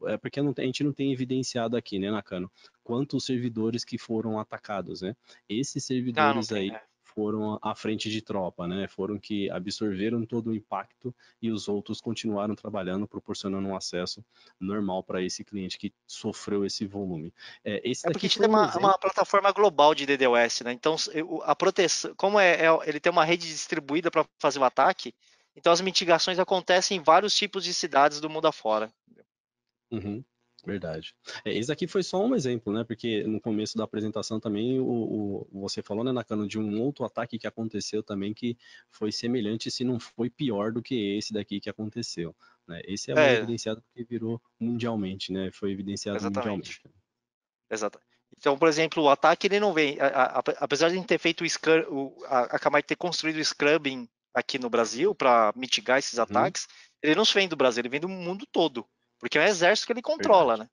o é porque não, a gente não tem evidenciado aqui, né, Nakano, quantos servidores que foram atacados, né? Esses ah, servidores não, não tem, aí, é foram à frente de tropa, né? Foram que absorveram todo o impacto e os outros continuaram trabalhando, proporcionando um acesso normal para esse cliente que sofreu esse volume. É, esse é porque a gente tem uma, uma, plataforma global de DDoS, né? Então a proteção, como é, é ele tem uma rede distribuída para fazer o ataque, então as mitigações acontecem em vários tipos de cidades do mundo afora. Uhum. Verdade. É, esse aqui foi só um exemplo, né? Porque no começo da apresentação também o, o você falou, né, Nakano, de um outro ataque que aconteceu também que foi semelhante, se não foi pior do que esse daqui que aconteceu. Né? Esse é, é. evidenciado porque virou mundialmente, né? Foi evidenciado Exatamente. mundialmente. Exato. Então, por exemplo, o ataque ele não vem, a, a, a, apesar de a gente ter feito o scrum, o, a, Kamai ter construído o scrubbing aqui no Brasil para mitigar esses uhum. ataques, ele não vem do Brasil, ele vem do mundo todo. Porque é o exército que ele controla, Verdade. né?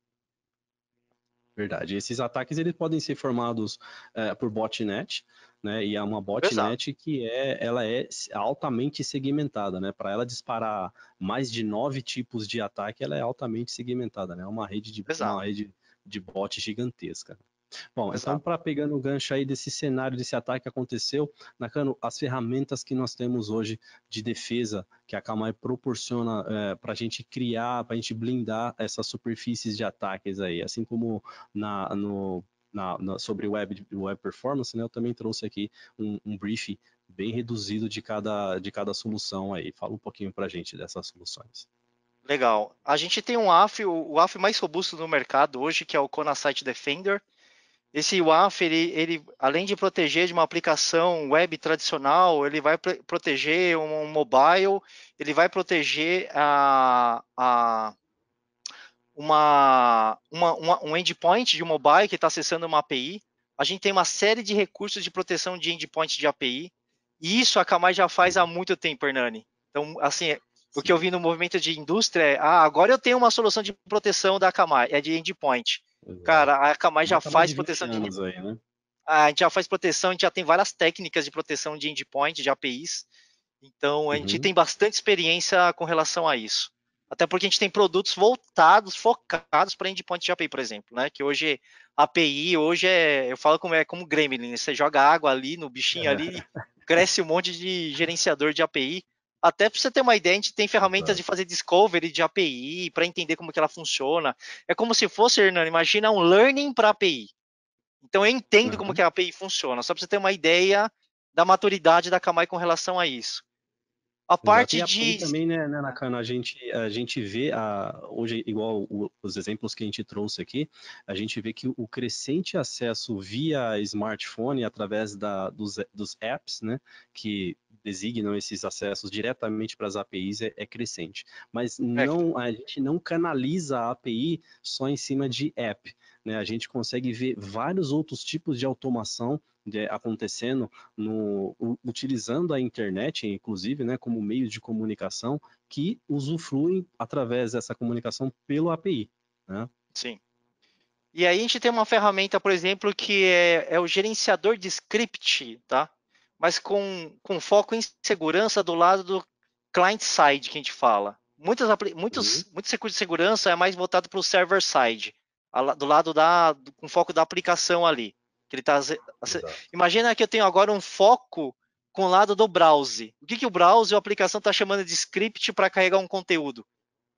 Verdade. Esses ataques eles podem ser formados é, por botnet, né? E é uma botnet Exato. que é, ela é altamente segmentada, né? Para ela disparar mais de nove tipos de ataque, ela é altamente segmentada, né? É uma rede de uma rede de bot gigantesca. Bom, então, Exato. então para pegando o gancho aí desse cenário, desse ataque que aconteceu, Nakano, as ferramentas que nós temos hoje de defesa que a Kamai proporciona é, eh, para a gente criar, para a gente blindar essas superfícies de ataques aí, assim como na, no, na, na, sobre web, web performance, né, eu também trouxe aqui um, um briefing bem reduzido de cada, de cada solução aí. Fala um pouquinho para a gente dessas soluções. Legal. A gente tem um AF, o, AF mais robusto no mercado hoje, que é o Kona Site Defender, esse WAF, ele, ele, além de proteger de uma aplicação web tradicional, ele vai proteger um, um mobile, ele vai proteger a, a uma, uma, uma, um endpoint de um mobile que está acessando uma API. A gente tem uma série de recursos de proteção de endpoint de API. E isso a Kamai já faz há muito tempo, Hernani. Então, assim, Sim. É, o que eu vi no movimento de indústria é, ah, agora eu tenho uma solução de proteção da Kamai, é de endpoint. Cara, a Akamai já tá faz proteção de. Aí, né? Ah, a gente já faz proteção, a gente já tem várias técnicas de proteção de endpoint, de APIs. Então, a uhum. gente tem bastante experiência com relação a isso. Até porque a gente tem produtos voltados, focados para endpoint de API, por exemplo, né? Que hoje API hoje é, eu falo como é como Gremlin, né? você joga água ali no bichinho é. ali, cresce um monte de gerenciador de API. Até para você ter uma ideia, a gente tem ferramentas de fazer discovery de API para entender como que ela funciona. É como se fosse, Hernando, imagina um learning para API. Então eu entendo uhum. como que a API funciona, só para você ter uma ideia da maturidade da Kamai com relação a isso. A parte de. também, né, né, Nakano, a gente, a gente vê, a, hoje, igual o, os exemplos que a gente trouxe aqui, a gente vê que o crescente acesso via smartphone, através da, dos, dos apps, né, que designam esses acessos diretamente para as APIs é, é crescente. Mas não, a gente não canaliza a API só em cima de app. Né? A gente consegue ver vários outros tipos de automação de, acontecendo no, utilizando a internet, inclusive, né, como meio de comunicação que usufruem através dessa comunicação pelo API. Né? Sim. E aí a gente tem uma ferramenta, por exemplo, que é, é o gerenciador de script, tá? Mas com, com foco em segurança do lado do client side que a gente fala. Muitas, muitos, uhum. muitos recursos de segurança é mais voltado para o server side, do lado da, com foco da aplicação ali. Que ele tá... Imagina que eu tenho agora um foco com o lado do browse. O que, que o browse, a aplicação está chamando de script para carregar um conteúdo?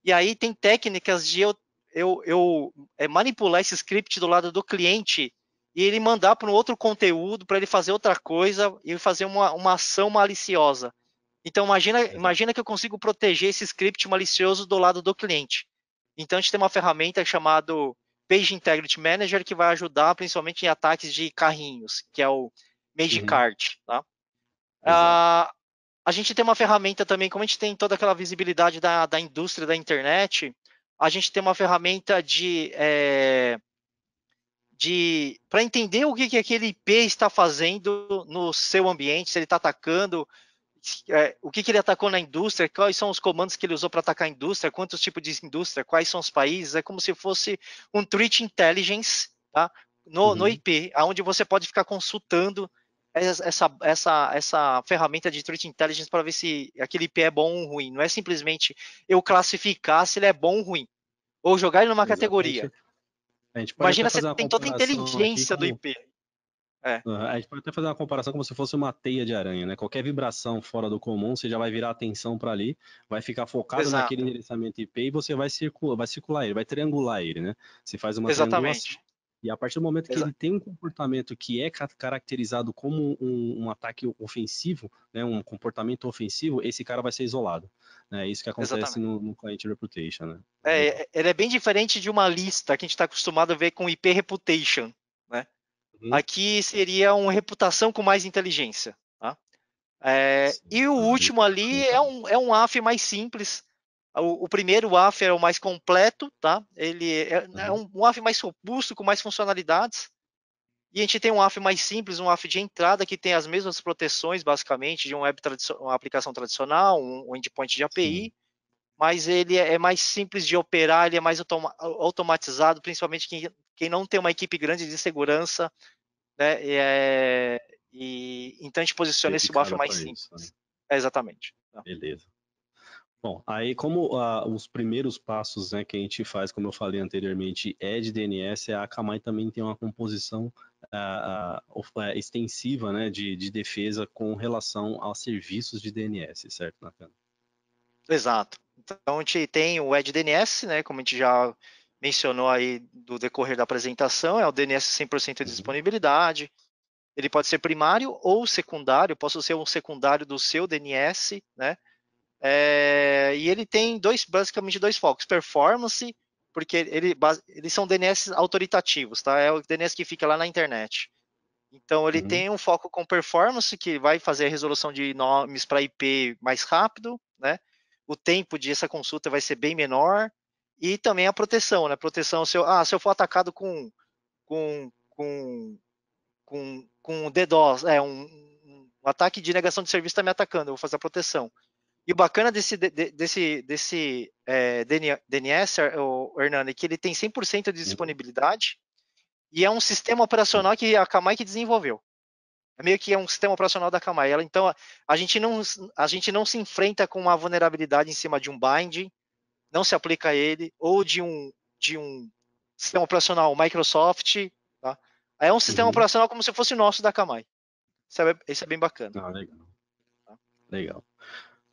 E aí tem técnicas de eu, eu, eu é, manipular esse script do lado do cliente e ele mandar para um outro conteúdo, para ele fazer outra coisa e fazer uma, uma ação maliciosa. Então imagina, imagina que eu consigo proteger esse script malicioso do lado do cliente. Então a gente tem uma ferramenta chamada Page Integrity Manager, que vai ajudar principalmente em ataques de carrinhos, que é o Magicart. Uhum. Tá? Ah, a gente tem uma ferramenta também, como a gente tem toda aquela visibilidade da, da indústria da internet, a gente tem uma ferramenta de. É, de para entender o que, que aquele IP está fazendo no seu ambiente, se ele está atacando, é, o que, que, ele atacou na indústria, quais são os comandos que ele usou para atacar a indústria, quantos tipos de indústria, quais são os países, é como se fosse um threat intelligence tá? no, uhum. no IP, onde você pode ficar consultando essa, essa, essa ferramenta de threat intelligence para ver se aquele IP é bom ou ruim. Não é simplesmente eu classificar se ele é bom ou ruim, ou jogar ele numa Exatamente. categoria. Imagina você tem toda a inteligência com... do IP. É. A gente pode até fazer uma comparação como se fosse uma teia de aranha, né? Qualquer vibração fora do comum, você já vai virar atenção para ali, vai ficar focado Exato. naquele endereçamento IP e você vai circular, vai circular ele, vai triangular ele, né? Você faz uma Exatamente. E a partir do momento que Exato. ele tem um comportamento que é caracterizado como um, um, ataque ofensivo, né, um comportamento ofensivo, esse cara vai ser isolado. Né? É né? isso que acontece no, no, Client Reputation. Né? É, uhum. é, ele é bem diferente de uma lista que a gente está acostumado a ver com IP Reputation. Né? Uhum. Aqui seria uma reputação com mais inteligência. Tá? É, e o último ali é um, é um AF mais simples. O, o primeiro AF é o mais completo, tá? Ele é, é uhum. é um, um AF mais robusto, com mais funcionalidades. E a gente tem um AF mais simples, um AF de entrada que tem as mesmas proteções, basicamente, de um web uma aplicação tradicional, um, endpoint de API, Sim. mas ele é, é mais simples de operar, ele é mais automatizado, principalmente quem quem não tem uma equipe grande de segurança, né? E, é, e então a gente posiciona esse buff mais simples. Isso, né? é, exatamente. Tá. Beleza. Bom, aí como ah, os primeiros passos né, que a gente faz, como eu falei anteriormente, é de DNS, a Akamai também tem uma composição ah, ah, extensiva né, de, de, defesa com relação aos serviços de DNS, certo, Natana? Exato. Então a gente tem o EdDNS, né, como a gente já mencionou aí do decorrer da apresentação, é o DNS 100% de uhum. disponibilidade. Ele pode ser primário ou secundário, posso ser um secundário do seu DNS, né? É, e ele tem dois, basicamente dois focos: performance, porque ele, eles são DNS autoritativos, tá? É o DNS que fica lá na internet. Então ele uhum. tem um foco com performance, que vai fazer a resolução de nomes para IP mais rápido, né? O tempo de essa consulta vai ser bem menor, e também a proteção, né? Proteção, se eu, ah, se eu for atacado com com com com, com DDoS, é um, um, ataque de negação de serviço está me atacando, eu vou fazer a proteção. E o bacana desse desse desse é, DNS, o Hernani, é que ele tem 100% de disponibilidade e é um sistema operacional que a Kamai que desenvolveu É meio que é um sistema operacional da Kamai. Ela, então, a gente, não, a gente não se enfrenta com uma vulnerabilidade em cima de um bind, não se aplica a ele, ou de um, de um sistema operacional Microsoft. Tá? é um sistema uhum. operacional como se fosse nosso da Kamai. Isso é, isso é bem bacana. Ah, legal. Tá? Legal.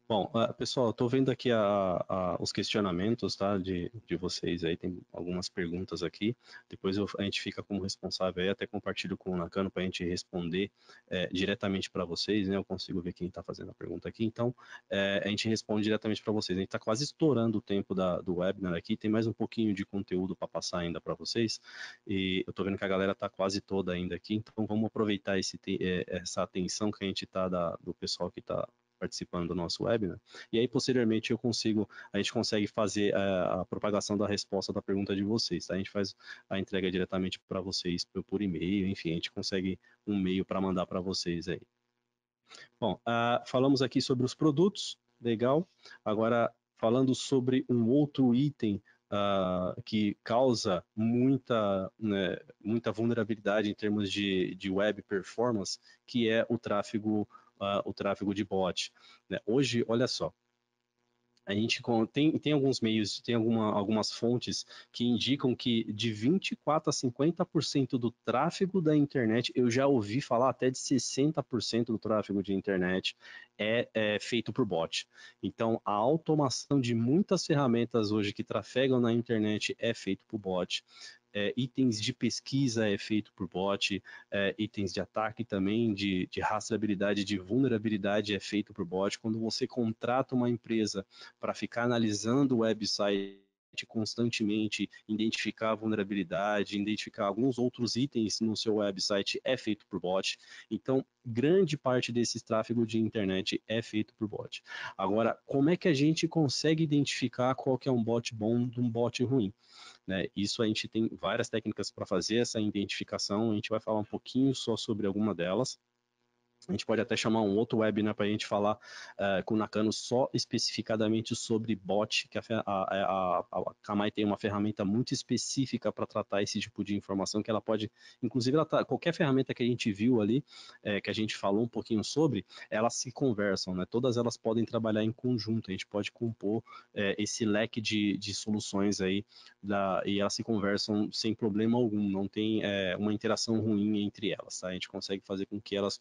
Bom, ah, pessoal, estou vendo aqui a, a, os questionamentos tá, de, de vocês aí, tem algumas perguntas aqui. Depois eu, a gente fica como responsável aí, até compartilho com o Nakano para a gente responder é, diretamente para vocês, né? Eu consigo ver quem está fazendo a pergunta aqui, então é, a gente responde diretamente para vocês. A gente está quase estourando o tempo da, do webinar aqui, tem mais um pouquinho de conteúdo para passar ainda para vocês. E eu estou vendo que a galera está quase toda ainda aqui, então vamos aproveitar esse, eh, essa atenção que a gente está do pessoal que está participando do nosso webinar. Né? E aí, posteriormente, eu consigo, a gente consegue fazer a, eh, a propagação da resposta da pergunta de vocês. Tá? A gente faz a entrega diretamente para vocês por, por e-mail, enfim, a gente consegue um e-mail para mandar para vocês aí. Bom, ah, falamos aqui sobre os produtos, legal. Agora, falando sobre um outro item Uh, que causa muita, né, muita vulnerabilidade em termos de, de web performance, que é o tráfego uh, o tráfego de bot. Né? Hoje, olha só, a gente tem, tem alguns meios, tem alguma, algumas fontes que indicam que de 24 a 50% do tráfego da internet, eu já ouvi falar até de 60% do tráfego de internet é, é, feito por bot. Então, a automação de muitas ferramentas hoje que trafegam na internet é feito por bot é, itens de pesquisa é feito por bot, é, itens de ataque também, de, de rastreabilidade, de vulnerabilidade é feito por bot. Quando você contrata uma empresa para ficar analisando o website constantemente, identificar vulnerabilidade, identificar alguns outros itens no seu website é feito por bot. Então, grande parte desse tráfego de internet é feito por bot. Agora, como é que a gente consegue identificar qual que é um bot bom de um bot ruim? Né? Isso a gente tem várias técnicas para fazer essa identificação, a gente vai falar um pouquinho só sobre alguma delas, a gente pode até chamar um outro webinar né, para a gente falar uh, com o Nakano só especificadamente sobre bot, que a, é, a, a, a Kamai tem uma ferramenta muito específica para tratar esse tipo de informação, que ela pode, inclusive, ela tá, qualquer ferramenta que a gente viu ali, é, que a gente falou um pouquinho sobre, elas se conversam, né? todas elas podem trabalhar em conjunto, a gente pode compor é, esse leque de, de soluções aí, da, e elas se conversam sem problema algum, não tem é, uma interação ruim entre elas, tá? a gente consegue fazer com que elas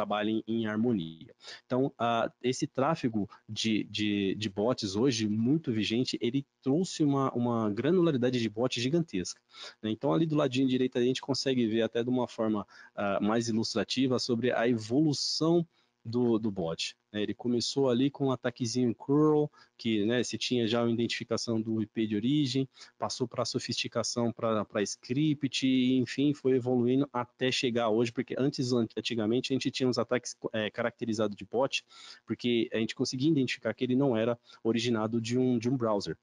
trabalhem em harmonia. Então, uh, esse tráfego de, de, de, bots hoje, muito vigente, ele trouxe uma, uma granularidade de bots gigantesca. Né? Então, ali do ladinho direito, a gente consegue ver até de uma forma uh, mais ilustrativa sobre a evolução do, do bot. Né? Ele começou ali com um ataquezinho curl, que né, você tinha já a identificação do IP de origem, passou para sofisticação para script, e, enfim, foi evoluindo até chegar hoje, porque antes, antigamente, a gente tinha uns ataques é, caracterizados de bot, porque a gente conseguia identificar que ele não era originado de um, de um browser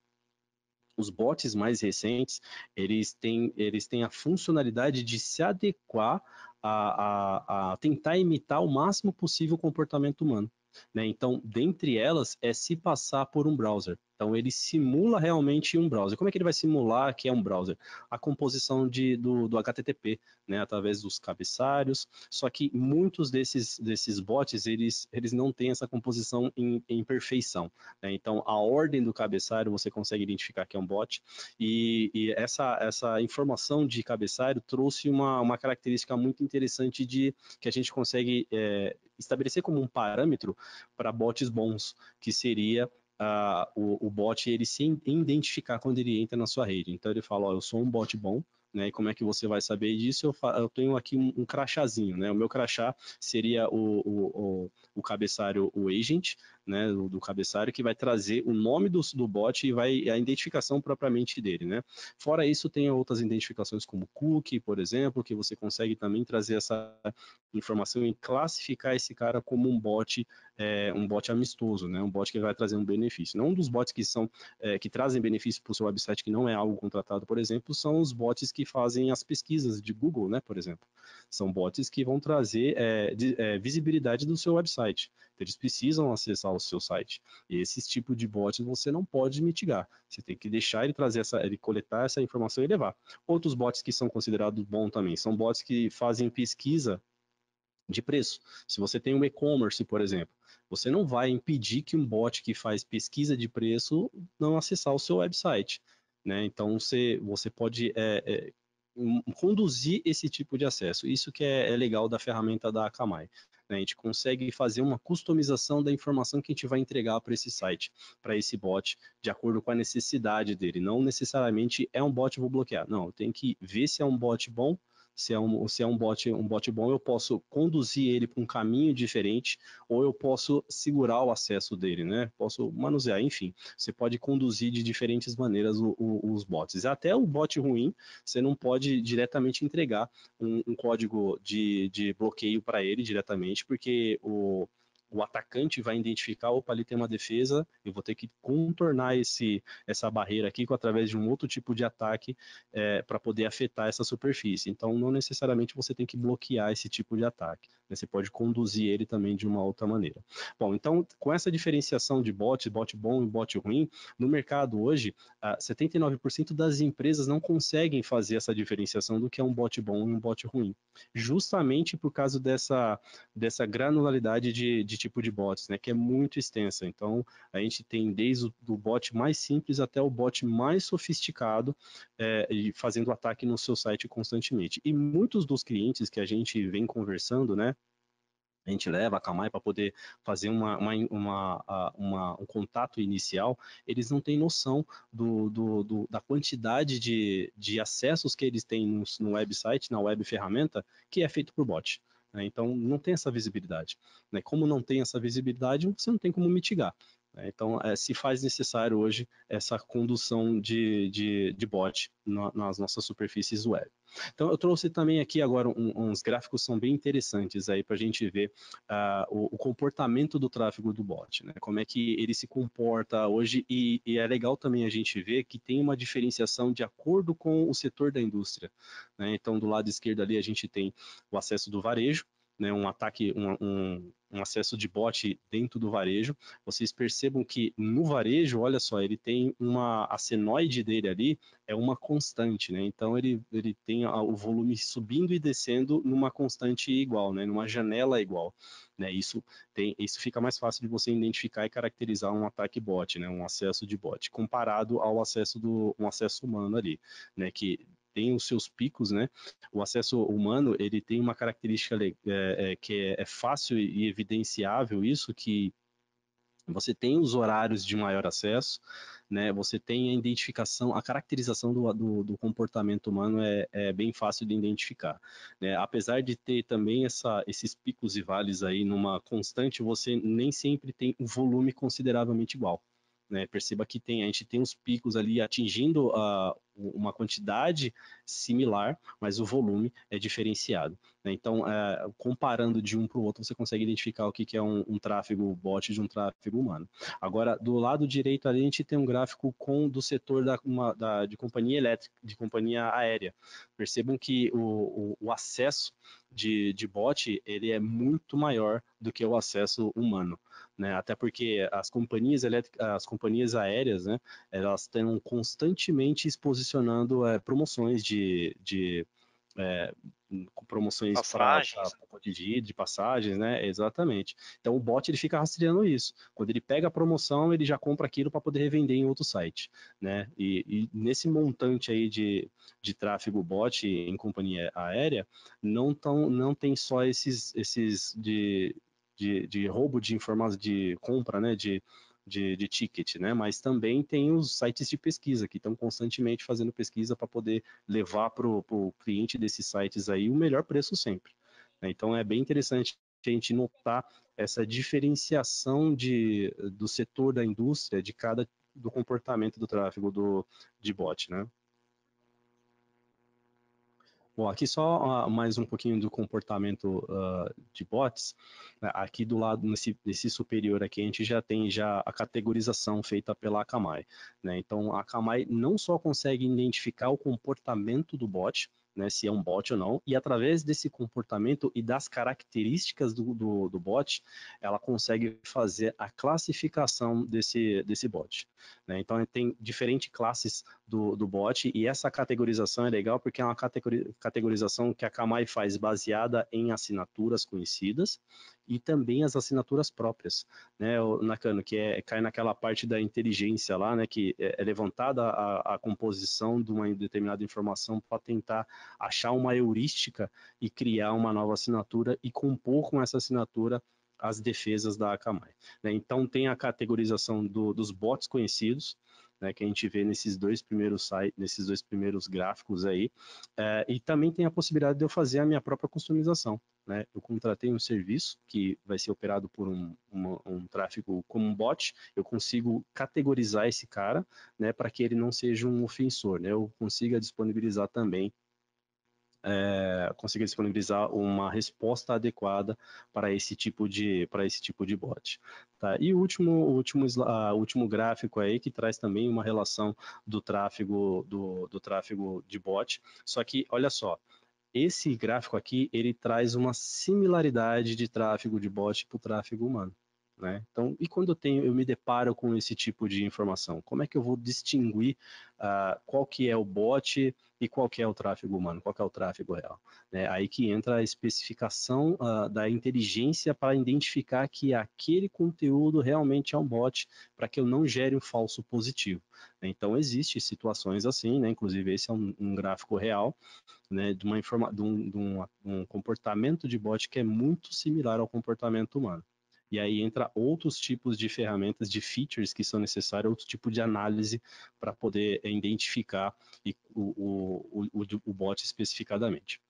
os bots mais recentes, eles têm, eles têm a funcionalidade de se adequar a, a, a tentar imitar o máximo possível o comportamento humano. Né? Então, dentre elas, é se passar por um browser. Então ele simula realmente um browser. Como é que ele vai simular que é um browser? A composição de, do, do HTTP, né, através dos cabeçalhos. Só que muitos desses, desses bots eles, eles não têm essa composição em, em perfeição. Né? Então a ordem do cabeçalho você consegue identificar que é um bot e, e essa, essa informação de cabeçalho trouxe uma, uma característica muito interessante de que a gente consegue é, estabelecer como um parâmetro para bots bons, que seria uh, o, o bot ele se identificar quando ele entra na sua rede. Então ele fala, ó, eu sou um bot bom, né? E como é que você vai saber disso? Eu, eu tenho aqui um, um, crachazinho, né? O meu crachá seria o, o, o, o cabeçário, o agent, né? Do, do, cabeçário, que vai trazer o nome do, do bot e vai a identificação propriamente dele, né? Fora isso, tem outras identificações como cookie, por exemplo, que você consegue também trazer essa informação e classificar esse cara como um bot, é, um bot amistoso, né? Um bot que vai trazer um benefício. Não um dos bots que são, é, que trazem benefício para o seu website, que não é algo contratado, por exemplo, são os bots que fazem as pesquisas de Google, né, por exemplo. São bots que vão trazer é, de, é, visibilidade do seu website. Então, eles precisam acessar o seu site. E esses tipos de bots você não pode mitigar. Você tem que deixar ele trazer essa, ele coletar essa informação e levar. Outros bots que são considerados bons também são bots que fazem pesquisa de preço. Se você tem um e-commerce, por exemplo, você não vai impedir que um bot que faz pesquisa de preço não acessar o seu website. Né? Então, você, você pode é, é, conduzir esse tipo de acesso. Isso que é, é legal da ferramenta da Akamai. Né? A gente consegue fazer uma customização da informação que a gente vai entregar para esse site, para esse bot, de acordo com a necessidade dele. Não necessariamente é um bot, vou bloquear. Não, tem que ver se é um bot bom se é um, se é um bot, um bot bom, eu posso conduzir ele para um caminho diferente, ou eu posso segurar o acesso dele, né? Posso manusear, enfim. Você pode conduzir de diferentes maneiras o, o, os bots. Até o bot ruim, você não pode diretamente entregar um, um código de, de bloqueio para ele diretamente, porque o o atacante vai identificar, opa, ali tem uma defesa, eu vou ter que contornar esse, essa barreira aqui com, através de um outro tipo de ataque é, para poder afetar essa superfície. Então, não necessariamente você tem que bloquear esse tipo de ataque. Né? Você pode conduzir ele também de uma outra maneira. Bom, então, com essa diferenciação de bots, bot bom e bot ruim, no mercado hoje, 79% das empresas não conseguem fazer essa diferenciação do que é um bot bom e um bot ruim. Justamente por causa dessa, dessa granularidade de, de de tipo de bots, né, que é muito extensa. Então, a gente tem desde o do bot mais simples até o bot mais sofisticado, é, fazendo ataque no seu site constantemente. E muitos dos clientes que a gente vem conversando, né, a gente leva a Kamai para poder fazer uma, uma, uma, uma, um contato inicial, eles não têm noção do, do, do, da quantidade de, de acessos que eles têm no, no website, na web ferramenta, que é feito por bot. Né? Então, não tem essa visibilidade. Né? Como não tem essa visibilidade, você não tem como mitigar. Né? Então, é, se faz necessário hoje essa condução de, de, de bot nas nossas superfícies web. Então, eu trouxe também aqui agora um, uns gráficos são bem interessantes aí para a gente ver uh, o, o, comportamento do tráfego do bot, né? Como é que ele se comporta hoje e, e, é legal também a gente ver que tem uma diferenciação de acordo com o setor da indústria. Né? Então, do lado esquerdo ali a gente tem o acesso do varejo, né, um ataque, um, um, um acesso de bot dentro do varejo, vocês percebam que no varejo, olha só, ele tem uma, a senoide dele ali é uma constante, né? Então ele, ele tem o volume subindo e descendo numa constante igual, né? Numa janela igual, né? Isso, tem, isso fica mais fácil de você identificar e caracterizar um ataque bot, né? Um acesso de bot, comparado ao acesso do um acesso humano ali, né? Que tem os seus picos, né? O acesso humano ele tem uma característica é, é, que é, é, fácil e evidenciável isso que você tem os horários de maior acesso, né? Você tem a identificação, a caracterização do, do, do comportamento humano é, é, bem fácil de identificar. Né? Apesar de ter também essa, esses picos e vales aí numa constante, você nem sempre tem um volume consideravelmente igual. Né? Perceba que tem, a gente tem os picos ali atingindo a, uma quantidade similar, mas o volume é diferenciado. Né? Então, é, comparando de um para o outro, você consegue identificar o que, que é um, um, tráfego bot de um tráfego humano. Agora, do lado direito ali, a gente tem um gráfico com do setor da, uma, da de companhia elétrica, de companhia aérea. Percebam que o, o, o acesso de, de bot ele é muito maior do que o acesso humano. Né? Até porque as companhias elétricas, as companhias aéreas, né, elas estão constantemente exposição é, promoções de, de é, promoções para né? de de passagens, né? Exatamente. Então o bot ele fica rastreando isso. Quando ele pega a promoção, ele já compra aquilo para poder revender em outro site, né? E, e, nesse montante aí de, de tráfego bot em companhia aérea, não tão, não tem só esses esses de, de, de roubo de informação de compra, né? De de, de ticket, né? Mas também tem os sites de pesquisa que estão constantemente fazendo pesquisa para poder levar para o cliente desses sites aí o melhor preço sempre. Né? Então é bem interessante a gente notar essa diferenciação de, do setor da indústria, de cada do comportamento do tráfego do, de bot, né? Bom, aqui só ah, mais um pouquinho do comportamento uh, de bots. Né? Aqui do lado, nesse, nesse, superior aqui, a gente já tem já a categorização feita pela Akamai. Né? Então, a Akamai não só consegue identificar o comportamento do bot, né, se é um bot ou não, e através desse comportamento e das características do, do, do bot, ela consegue fazer a classificação desse, desse bot. Né? Então, tem diferentes classes do, do bot, e essa categorização é legal porque é uma categorização que a Kamai faz baseada em assinaturas conhecidas, e também as assinaturas próprias, né, Nakano, que é, cai naquela parte da inteligência lá, né, que é, é levantada a, a composição de uma determinada informação para tentar achar uma heurística e criar uma nova assinatura e compor com essa assinatura as defesas da Akamai. Né? Então tem a categorização do, dos bots conhecidos, né, que a gente vê nesses dois primeiros sites, nesses dois primeiros gráficos aí, é, e também tem a possibilidade de eu fazer a minha própria customização. Né? Eu contratei um serviço que vai ser operado por um, um tráfego como um bot, eu consigo categorizar esse cara né, para que ele não seja um ofensor, né? eu consiga disponibilizar também é, conseguir disponibilizar uma resposta adequada para esse tipo de para esse tipo de bot. Tá? E o último, o último, uh, último gráfico aí que traz também uma relação do tráfego do, do tráfego de bot. Só que olha só, esse gráfico aqui ele traz uma similaridade de tráfego de bot para o tráfego humano. Né? Então, e quando eu, tenho, eu me deparo com esse tipo de informação, como é que eu vou distinguir uh, qual que é o bot e qual que é o tráfego humano, qual que é o tráfego real? Né? Aí que entra a especificação uh, da inteligência para identificar que aquele conteúdo realmente é um bot, para que eu não gere um falso positivo. Né? Então, existem situações assim, né? inclusive esse é um, um gráfico real, né? de, uma informa de, um, de, um, de um comportamento de bot que é muito similar ao comportamento humano. E aí entra outros tipos de ferramentas, de features que são necessárias, outro tipo de análise para poder eh, identificar o, o, o, o bot especificadamente.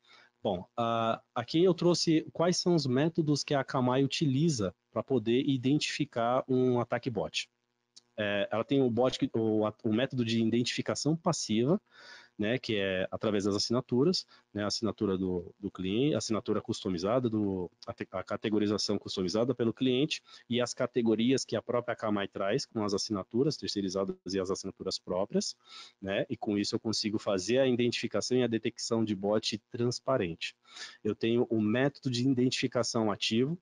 Bom, uh, aqui eu trouxe quais são os métodos que a Akamai utiliza para poder identificar um ataque bot. É, ela tem o, bot, o, o método de identificação passiva, né, que é através das assinaturas, né, a assinatura do, do cliente, a assinatura customizada, do, a, te, a, categorização customizada pelo cliente e as categorias que a própria Kamai traz com as assinaturas terceirizadas e as assinaturas próprias, né, e com isso eu consigo fazer a identificação e a detecção de bot transparente. Eu tenho o um método de identificação ativo,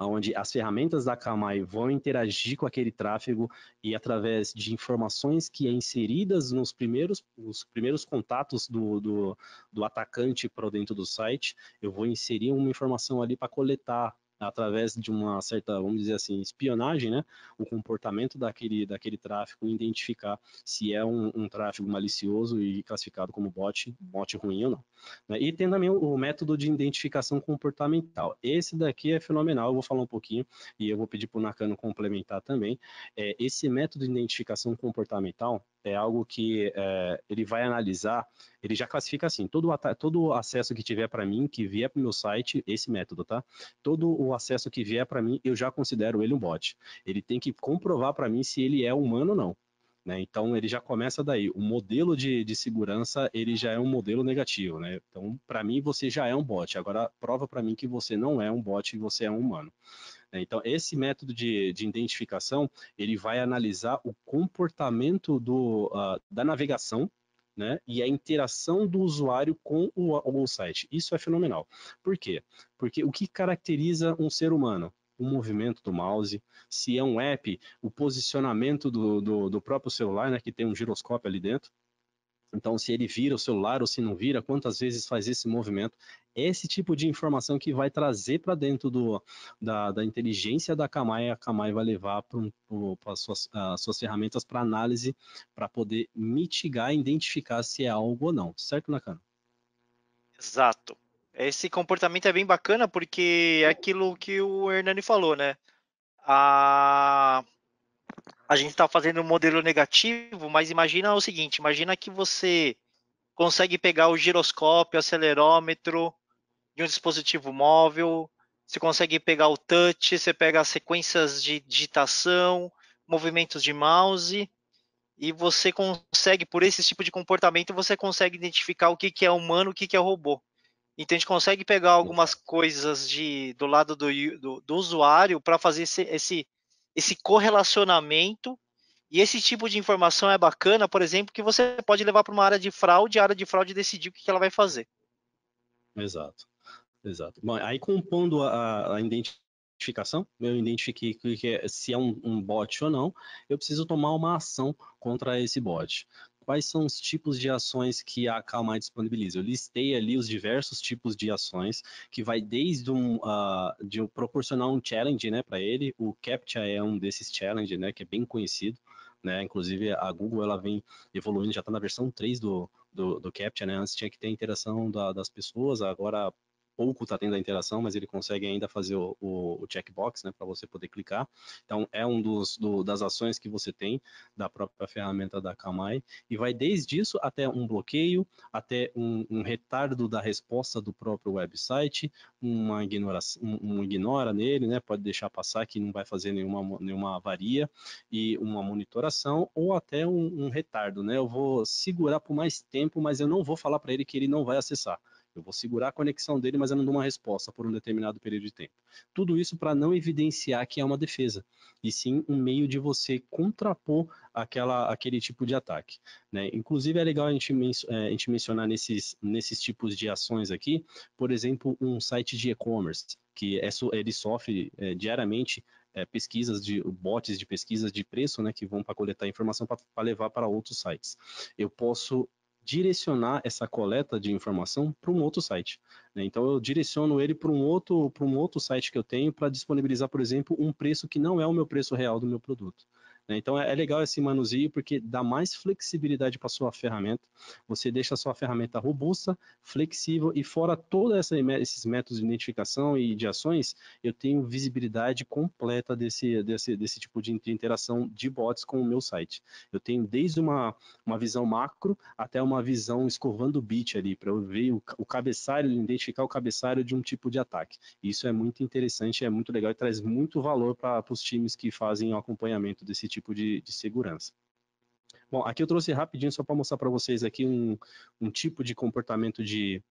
onde as ferramentas da Kamai vão interagir com aquele tráfego e através de informações que é inseridas nos primeiros, nos primeiros contatos do, do, do atacante para dentro do site, eu vou inserir uma informação ali para coletar através de uma certa, vamos dizer assim, espionagem, né, o comportamento daquele, daquele tráfego, identificar se é um, um tráfego malicioso e classificado como bot, bot ruim ou não. Né? E tem também o, o, método de identificação comportamental. Esse daqui é fenomenal, eu vou falar um pouquinho e eu vou pedir para o Nakano complementar também. É, esse método de identificação comportamental é algo que é, ele vai analisar, ele já classifica assim, todo, todo acesso que tiver para mim, que vier para o meu site, esse método, tá? Todo o acesso que vier para mim, eu já considero ele um bot. Ele tem que comprovar para mim se ele é humano ou não. Né? Então ele já começa daí. O modelo de, de segurança ele já é um modelo negativo. Né? Então para mim você já é um bot. Agora prova para mim que você não é um bot e você é um humano. Né? Então esse método de, de, identificação ele vai analisar o comportamento do, uh, da navegação né? E a interação do usuário com o, o site. Isso é fenomenal. Por quê? Porque o que caracteriza um ser humano? o movimento do mouse, se é um app, o posicionamento do, do, do, próprio celular, né, que tem um giroscópio ali dentro, então, se ele vira o celular ou se não vira, quantas vezes faz esse movimento? Esse tipo de informação que vai trazer para dentro do, da, da, inteligência da Kamai, a Kamai vai levar para as suas, suas, ferramentas para análise, para poder mitigar e identificar se é algo ou não. Certo, Nakano? Exato. Esse comportamento é bem bacana porque é aquilo que o Hernani falou, né? A a gente está fazendo um modelo negativo, mas imagina o seguinte: imagina que você consegue pegar o giroscópio, acelerômetro de um dispositivo móvel, você consegue pegar o touch, você pega sequências de digitação, movimentos de mouse, e você consegue, por esse tipo de comportamento, você consegue identificar o que, que é humano o que, que é robô. Então a gente consegue pegar algumas coisas de, do lado do, do, do usuário para fazer esse, esse esse correlacionamento e esse tipo de informação é bacana, por exemplo, que você pode levar para uma área de fraude, a área de fraude decidir o que ela vai fazer. Exato, exato. Bom, aí compondo a, a identificação, eu identifiquei que, que é, se é um, um, bot ou não, eu preciso tomar uma ação contra esse bot quais são os tipos de ações que a Calmai disponibiliza. Eu listei ali os diversos tipos de ações, que vai desde um, uh, de proporcionar um challenge né, para ele, o CAPTCHA é um desses challenges, né, que é bem conhecido, né? inclusive a Google ela vem evoluindo, já está na versão 3 do, do, do CAPTCHA, né? antes tinha que ter a interação da, das pessoas, agora pouco está tendo a interação, mas ele consegue ainda fazer o, o, o checkbox, né, para você poder clicar. Então, é um dos do, das ações que você tem da própria ferramenta da Kamai e vai desde isso até um bloqueio, até um, um retardo da resposta do próprio website, uma ignoração, um, um, ignora nele, né, pode deixar passar que não vai fazer nenhuma nenhuma avaria e uma monitoração ou até um, um retardo, né? Eu vou segurar por mais tempo, mas eu não vou falar para ele que ele não vai acessar. Eu vou segurar a conexão dele, mas eu não dou uma resposta por um determinado período de tempo. Tudo isso para não evidenciar que é uma defesa, e sim um meio de você contrapor aquela, aquele tipo de ataque. Né? Inclusive, é legal a gente, é, a gente mencionar nesses, nesses tipos de ações aqui, por exemplo, um site de e-commerce, que é, ele sofre é, diariamente é, pesquisas de bots de pesquisas de preço, né, que vão para coletar informação para levar para outros sites. Eu posso direcionar essa coleta de informação para um outro site. Né? Então eu direciono ele para um outro para um outro site que eu tenho para disponibilizar, por exemplo, um preço que não é o meu preço real do meu produto. Né? Então é, é legal esse manuseio porque dá mais flexibilidade para sua ferramenta. Você deixa a sua ferramenta robusta, flexível e fora todos esses métodos de identificação e de ações, eu tenho visibilidade completa desse, desse, desse tipo de interação de bots com o meu site. Eu tenho desde uma, uma visão macro até uma visão escovando o bit ali, para eu ver o, o cabeçalho, identificar o cabeçalho de um tipo de ataque. Isso é muito interessante, é muito legal e traz muito valor para os times que fazem o acompanhamento desse tipo tipo de, de segurança. Bom, aqui eu trouxe rapidinho só para mostrar para vocês aqui um, um tipo de comportamento de,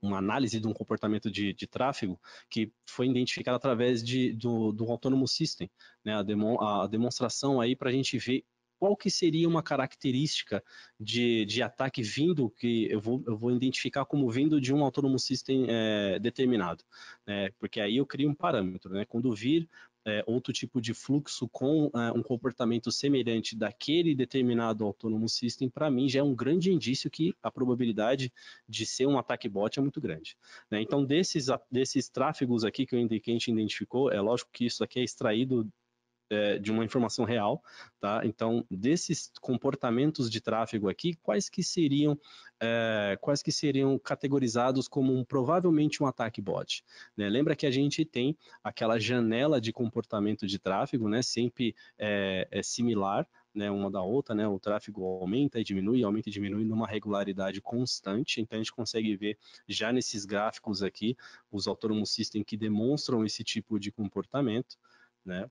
uma análise de um comportamento de, de tráfego que foi identificado através de, do, do Autonomous System, né? a, demo, a demonstração aí para a gente ver qual que seria uma característica de, de ataque vindo, que eu vou, eu vou identificar como vindo de um Autonomous System é, determinado, né? porque aí eu crio um parâmetro, né? quando vir é, outro tipo de fluxo com é, um comportamento semelhante daquele determinado autônomo system, para mim já é um grande indício que a probabilidade de ser um ataque bot é muito grande. Né? Então, desses, desses tráfegos aqui que, eu, que a gente identificou, é lógico que isso aqui é extraído é, de uma informação real, tá? Então, desses comportamentos de tráfego aqui, quais que seriam, é, quais que seriam categorizados como um, provavelmente um ataque bot? Né? Lembra que a gente tem aquela janela de comportamento de tráfego, né? Sempre é, é similar, né, uma da outra, né, o tráfego aumenta e diminui, aumenta e diminui numa regularidade constante, então a gente consegue ver já nesses gráficos aqui os autônomos system que demonstram esse tipo de comportamento, né,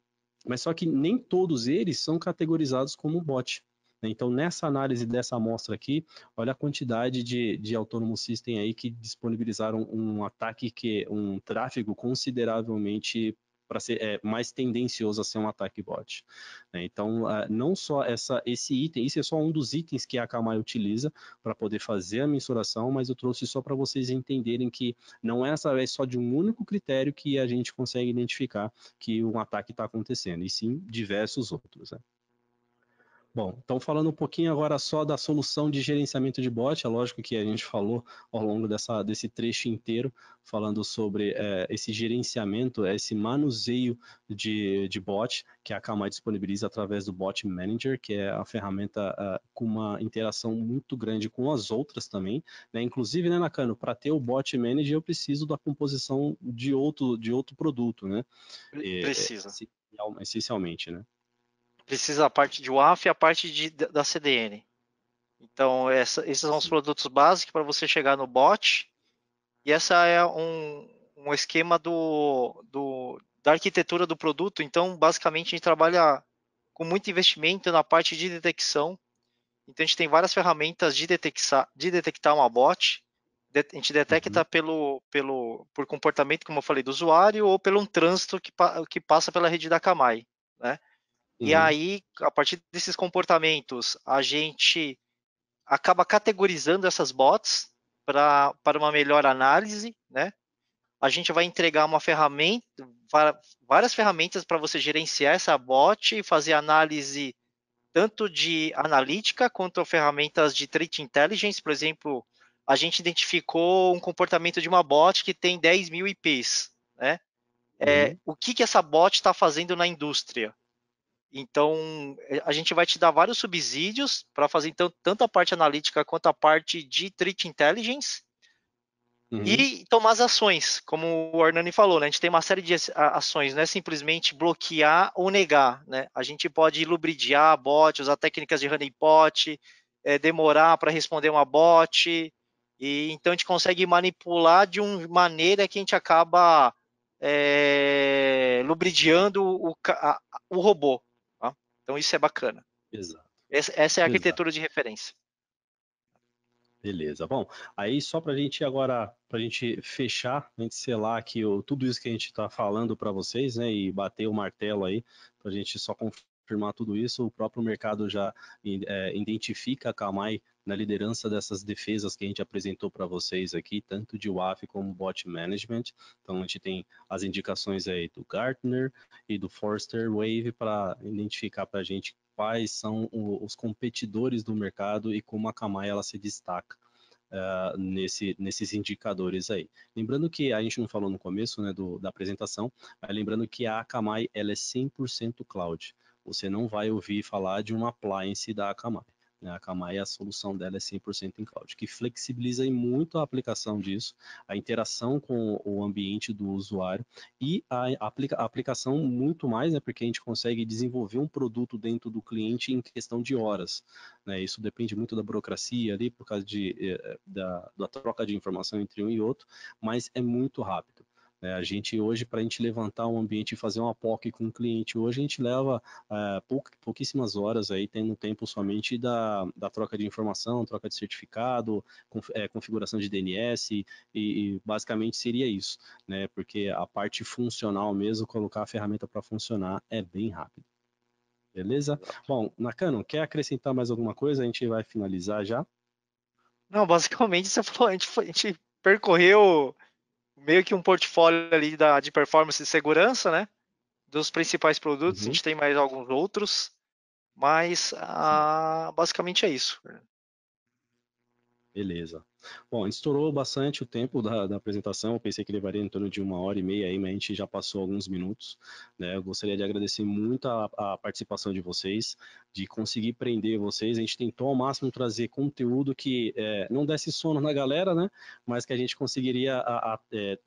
mas só que nem todos eles são categorizados como bot. Né? Então, nessa análise dessa amostra aqui, olha a quantidade de, de Autonomous System aí que disponibilizaram um ataque, que um tráfego consideravelmente para ser é, mais tendencioso a ser um ataque bot. Né? Então, não só essa, esse item, isso é só um dos itens que a Akamai utiliza para poder fazer a mensuração, mas eu trouxe só para vocês entenderem que não é através só de um único critério que a gente consegue identificar que um ataque está acontecendo, e sim diversos outros. Né? Bom, então falando um pouquinho agora só da solução de gerenciamento de bot, é lógico que a gente falou ao longo dessa, desse trecho inteiro, falando sobre é, esse gerenciamento, é, esse manuseio de, de bot, que a Akamai disponibiliza através do Bot Manager, que é a ferramenta uh, com uma interação muito grande com as outras também. Né? Inclusive, né, Nakano, para ter o Bot Manager eu preciso da composição de outro, de outro produto, né? Precisa. É, é essencialmente, né? precisa a parte de WAF e a parte de, da CDN. Então, essa, esses são os produtos básicos para você chegar no bot. E essa é um, um esquema do, do, da arquitetura do produto. Então, basicamente, a gente trabalha com muito investimento na parte de detecção. Então, a gente tem várias ferramentas de detectar, de detectar uma bot. A gente detecta uhum. pelo, pelo, por comportamento, como eu falei, do usuário ou pelo um trânsito que, que passa pela rede da Kamai. Né? Uhum. E aí, a partir desses comportamentos, a gente acaba categorizando essas bots para uma melhor análise, né? A gente vai entregar uma ferramenta, várias ferramentas para você gerenciar essa bot e fazer análise tanto de analítica quanto ferramentas de threat intelligence. Por exemplo, a gente identificou um comportamento de uma bot que tem 10 mil IPs, né? É, uhum. o que, que essa bot está fazendo na indústria? Então, é, a gente vai te dar vários subsídios para fazer então tanto a parte analítica quanto a parte de threat intelligence uhum. e tomar as ações, como o Hernani falou, né? A gente tem uma série de ações, não é simplesmente bloquear ou negar, né? A gente pode lubridiar bot, usar técnicas de honeypot, é, demorar para responder uma bot, e então a gente consegue manipular de uma maneira que a gente acaba é, lubridiando o, a, o robô. Então isso é bacana. Exato. Essa, essa é a arquitetura de referência. Beleza. Bom, aí só para a gente agora, para a gente fechar, a gente selar aqui o, tudo isso que a gente está falando para vocês, né, e bater o martelo aí, para a gente só confirmar tudo isso, o próprio mercado já é, identifica a Kamai na liderança dessas defesas que a gente apresentou para vocês aqui, tanto de WAF como Bot Management. Então, a gente tem as indicações aí do Gartner e do Forrester Wave para identificar para a gente quais são os competidores do mercado e como a Akamai ela se destaca. Uh, nesse, nesses indicadores aí. Lembrando que a gente não falou no começo né, do, da apresentação, mas lembrando que a Akamai ela é 100% cloud. Você não vai ouvir falar de uma appliance da Akamai. Né? A Kamai, a solução dela é 100% em cloud, que flexibiliza muito a aplicação disso, a interação com o ambiente do usuário e a, aplica a aplicação muito mais, né? porque a gente consegue desenvolver um produto dentro do cliente em questão de horas. Né? Isso depende muito da burocracia ali, por causa de, eh, da, da troca de informação entre um e outro, mas é muito rápido. É, a gente hoje, para a gente levantar um ambiente e fazer uma POC com um cliente, hoje a gente leva é, pou, pouquíssimas horas aí, tendo tempo somente da, da troca de informação, troca de certificado, é, configuração de DNS, e, e, basicamente seria isso, né? Porque a parte funcional mesmo, colocar a ferramenta para funcionar é bem rápido. Beleza? Bom, Nakano, quer acrescentar mais alguma coisa? A gente vai finalizar já. Não, basicamente você falou, a gente, a gente percorreu meio que um portfólio ali da, de performance e segurança, né? Dos principais produtos, uhum. a gente tem mais alguns outros, mas ah, basicamente é isso. Beleza. Bom, estourou bastante o tempo da, da, apresentação, eu pensei que levaria em torno de uma hora e meia, aí, mas a gente já passou alguns minutos. Né? Eu gostaria de agradecer muito a, a, participação de vocês, de conseguir prender vocês. A gente tentou ao máximo trazer conteúdo que é, não desse sono na galera, né? mas que a gente conseguiria a, a, é,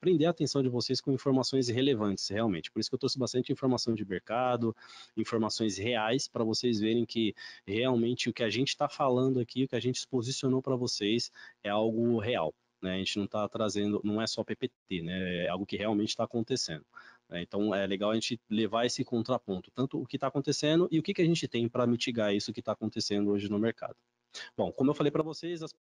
prender a atenção de vocês com informações relevantes, realmente. Por isso que eu trouxe bastante informação de mercado, informações reais, para vocês verem que realmente o que a gente está falando aqui, o que a gente posicionou para vocês, é algo real. Né? A gente não está trazendo, não é só PPT, né? é algo que realmente está acontecendo. Né? Então é legal a gente levar esse contraponto, tanto o que está acontecendo e o que, que a gente tem para mitigar isso que está acontecendo hoje no mercado. Bom, como eu falei para vocês, as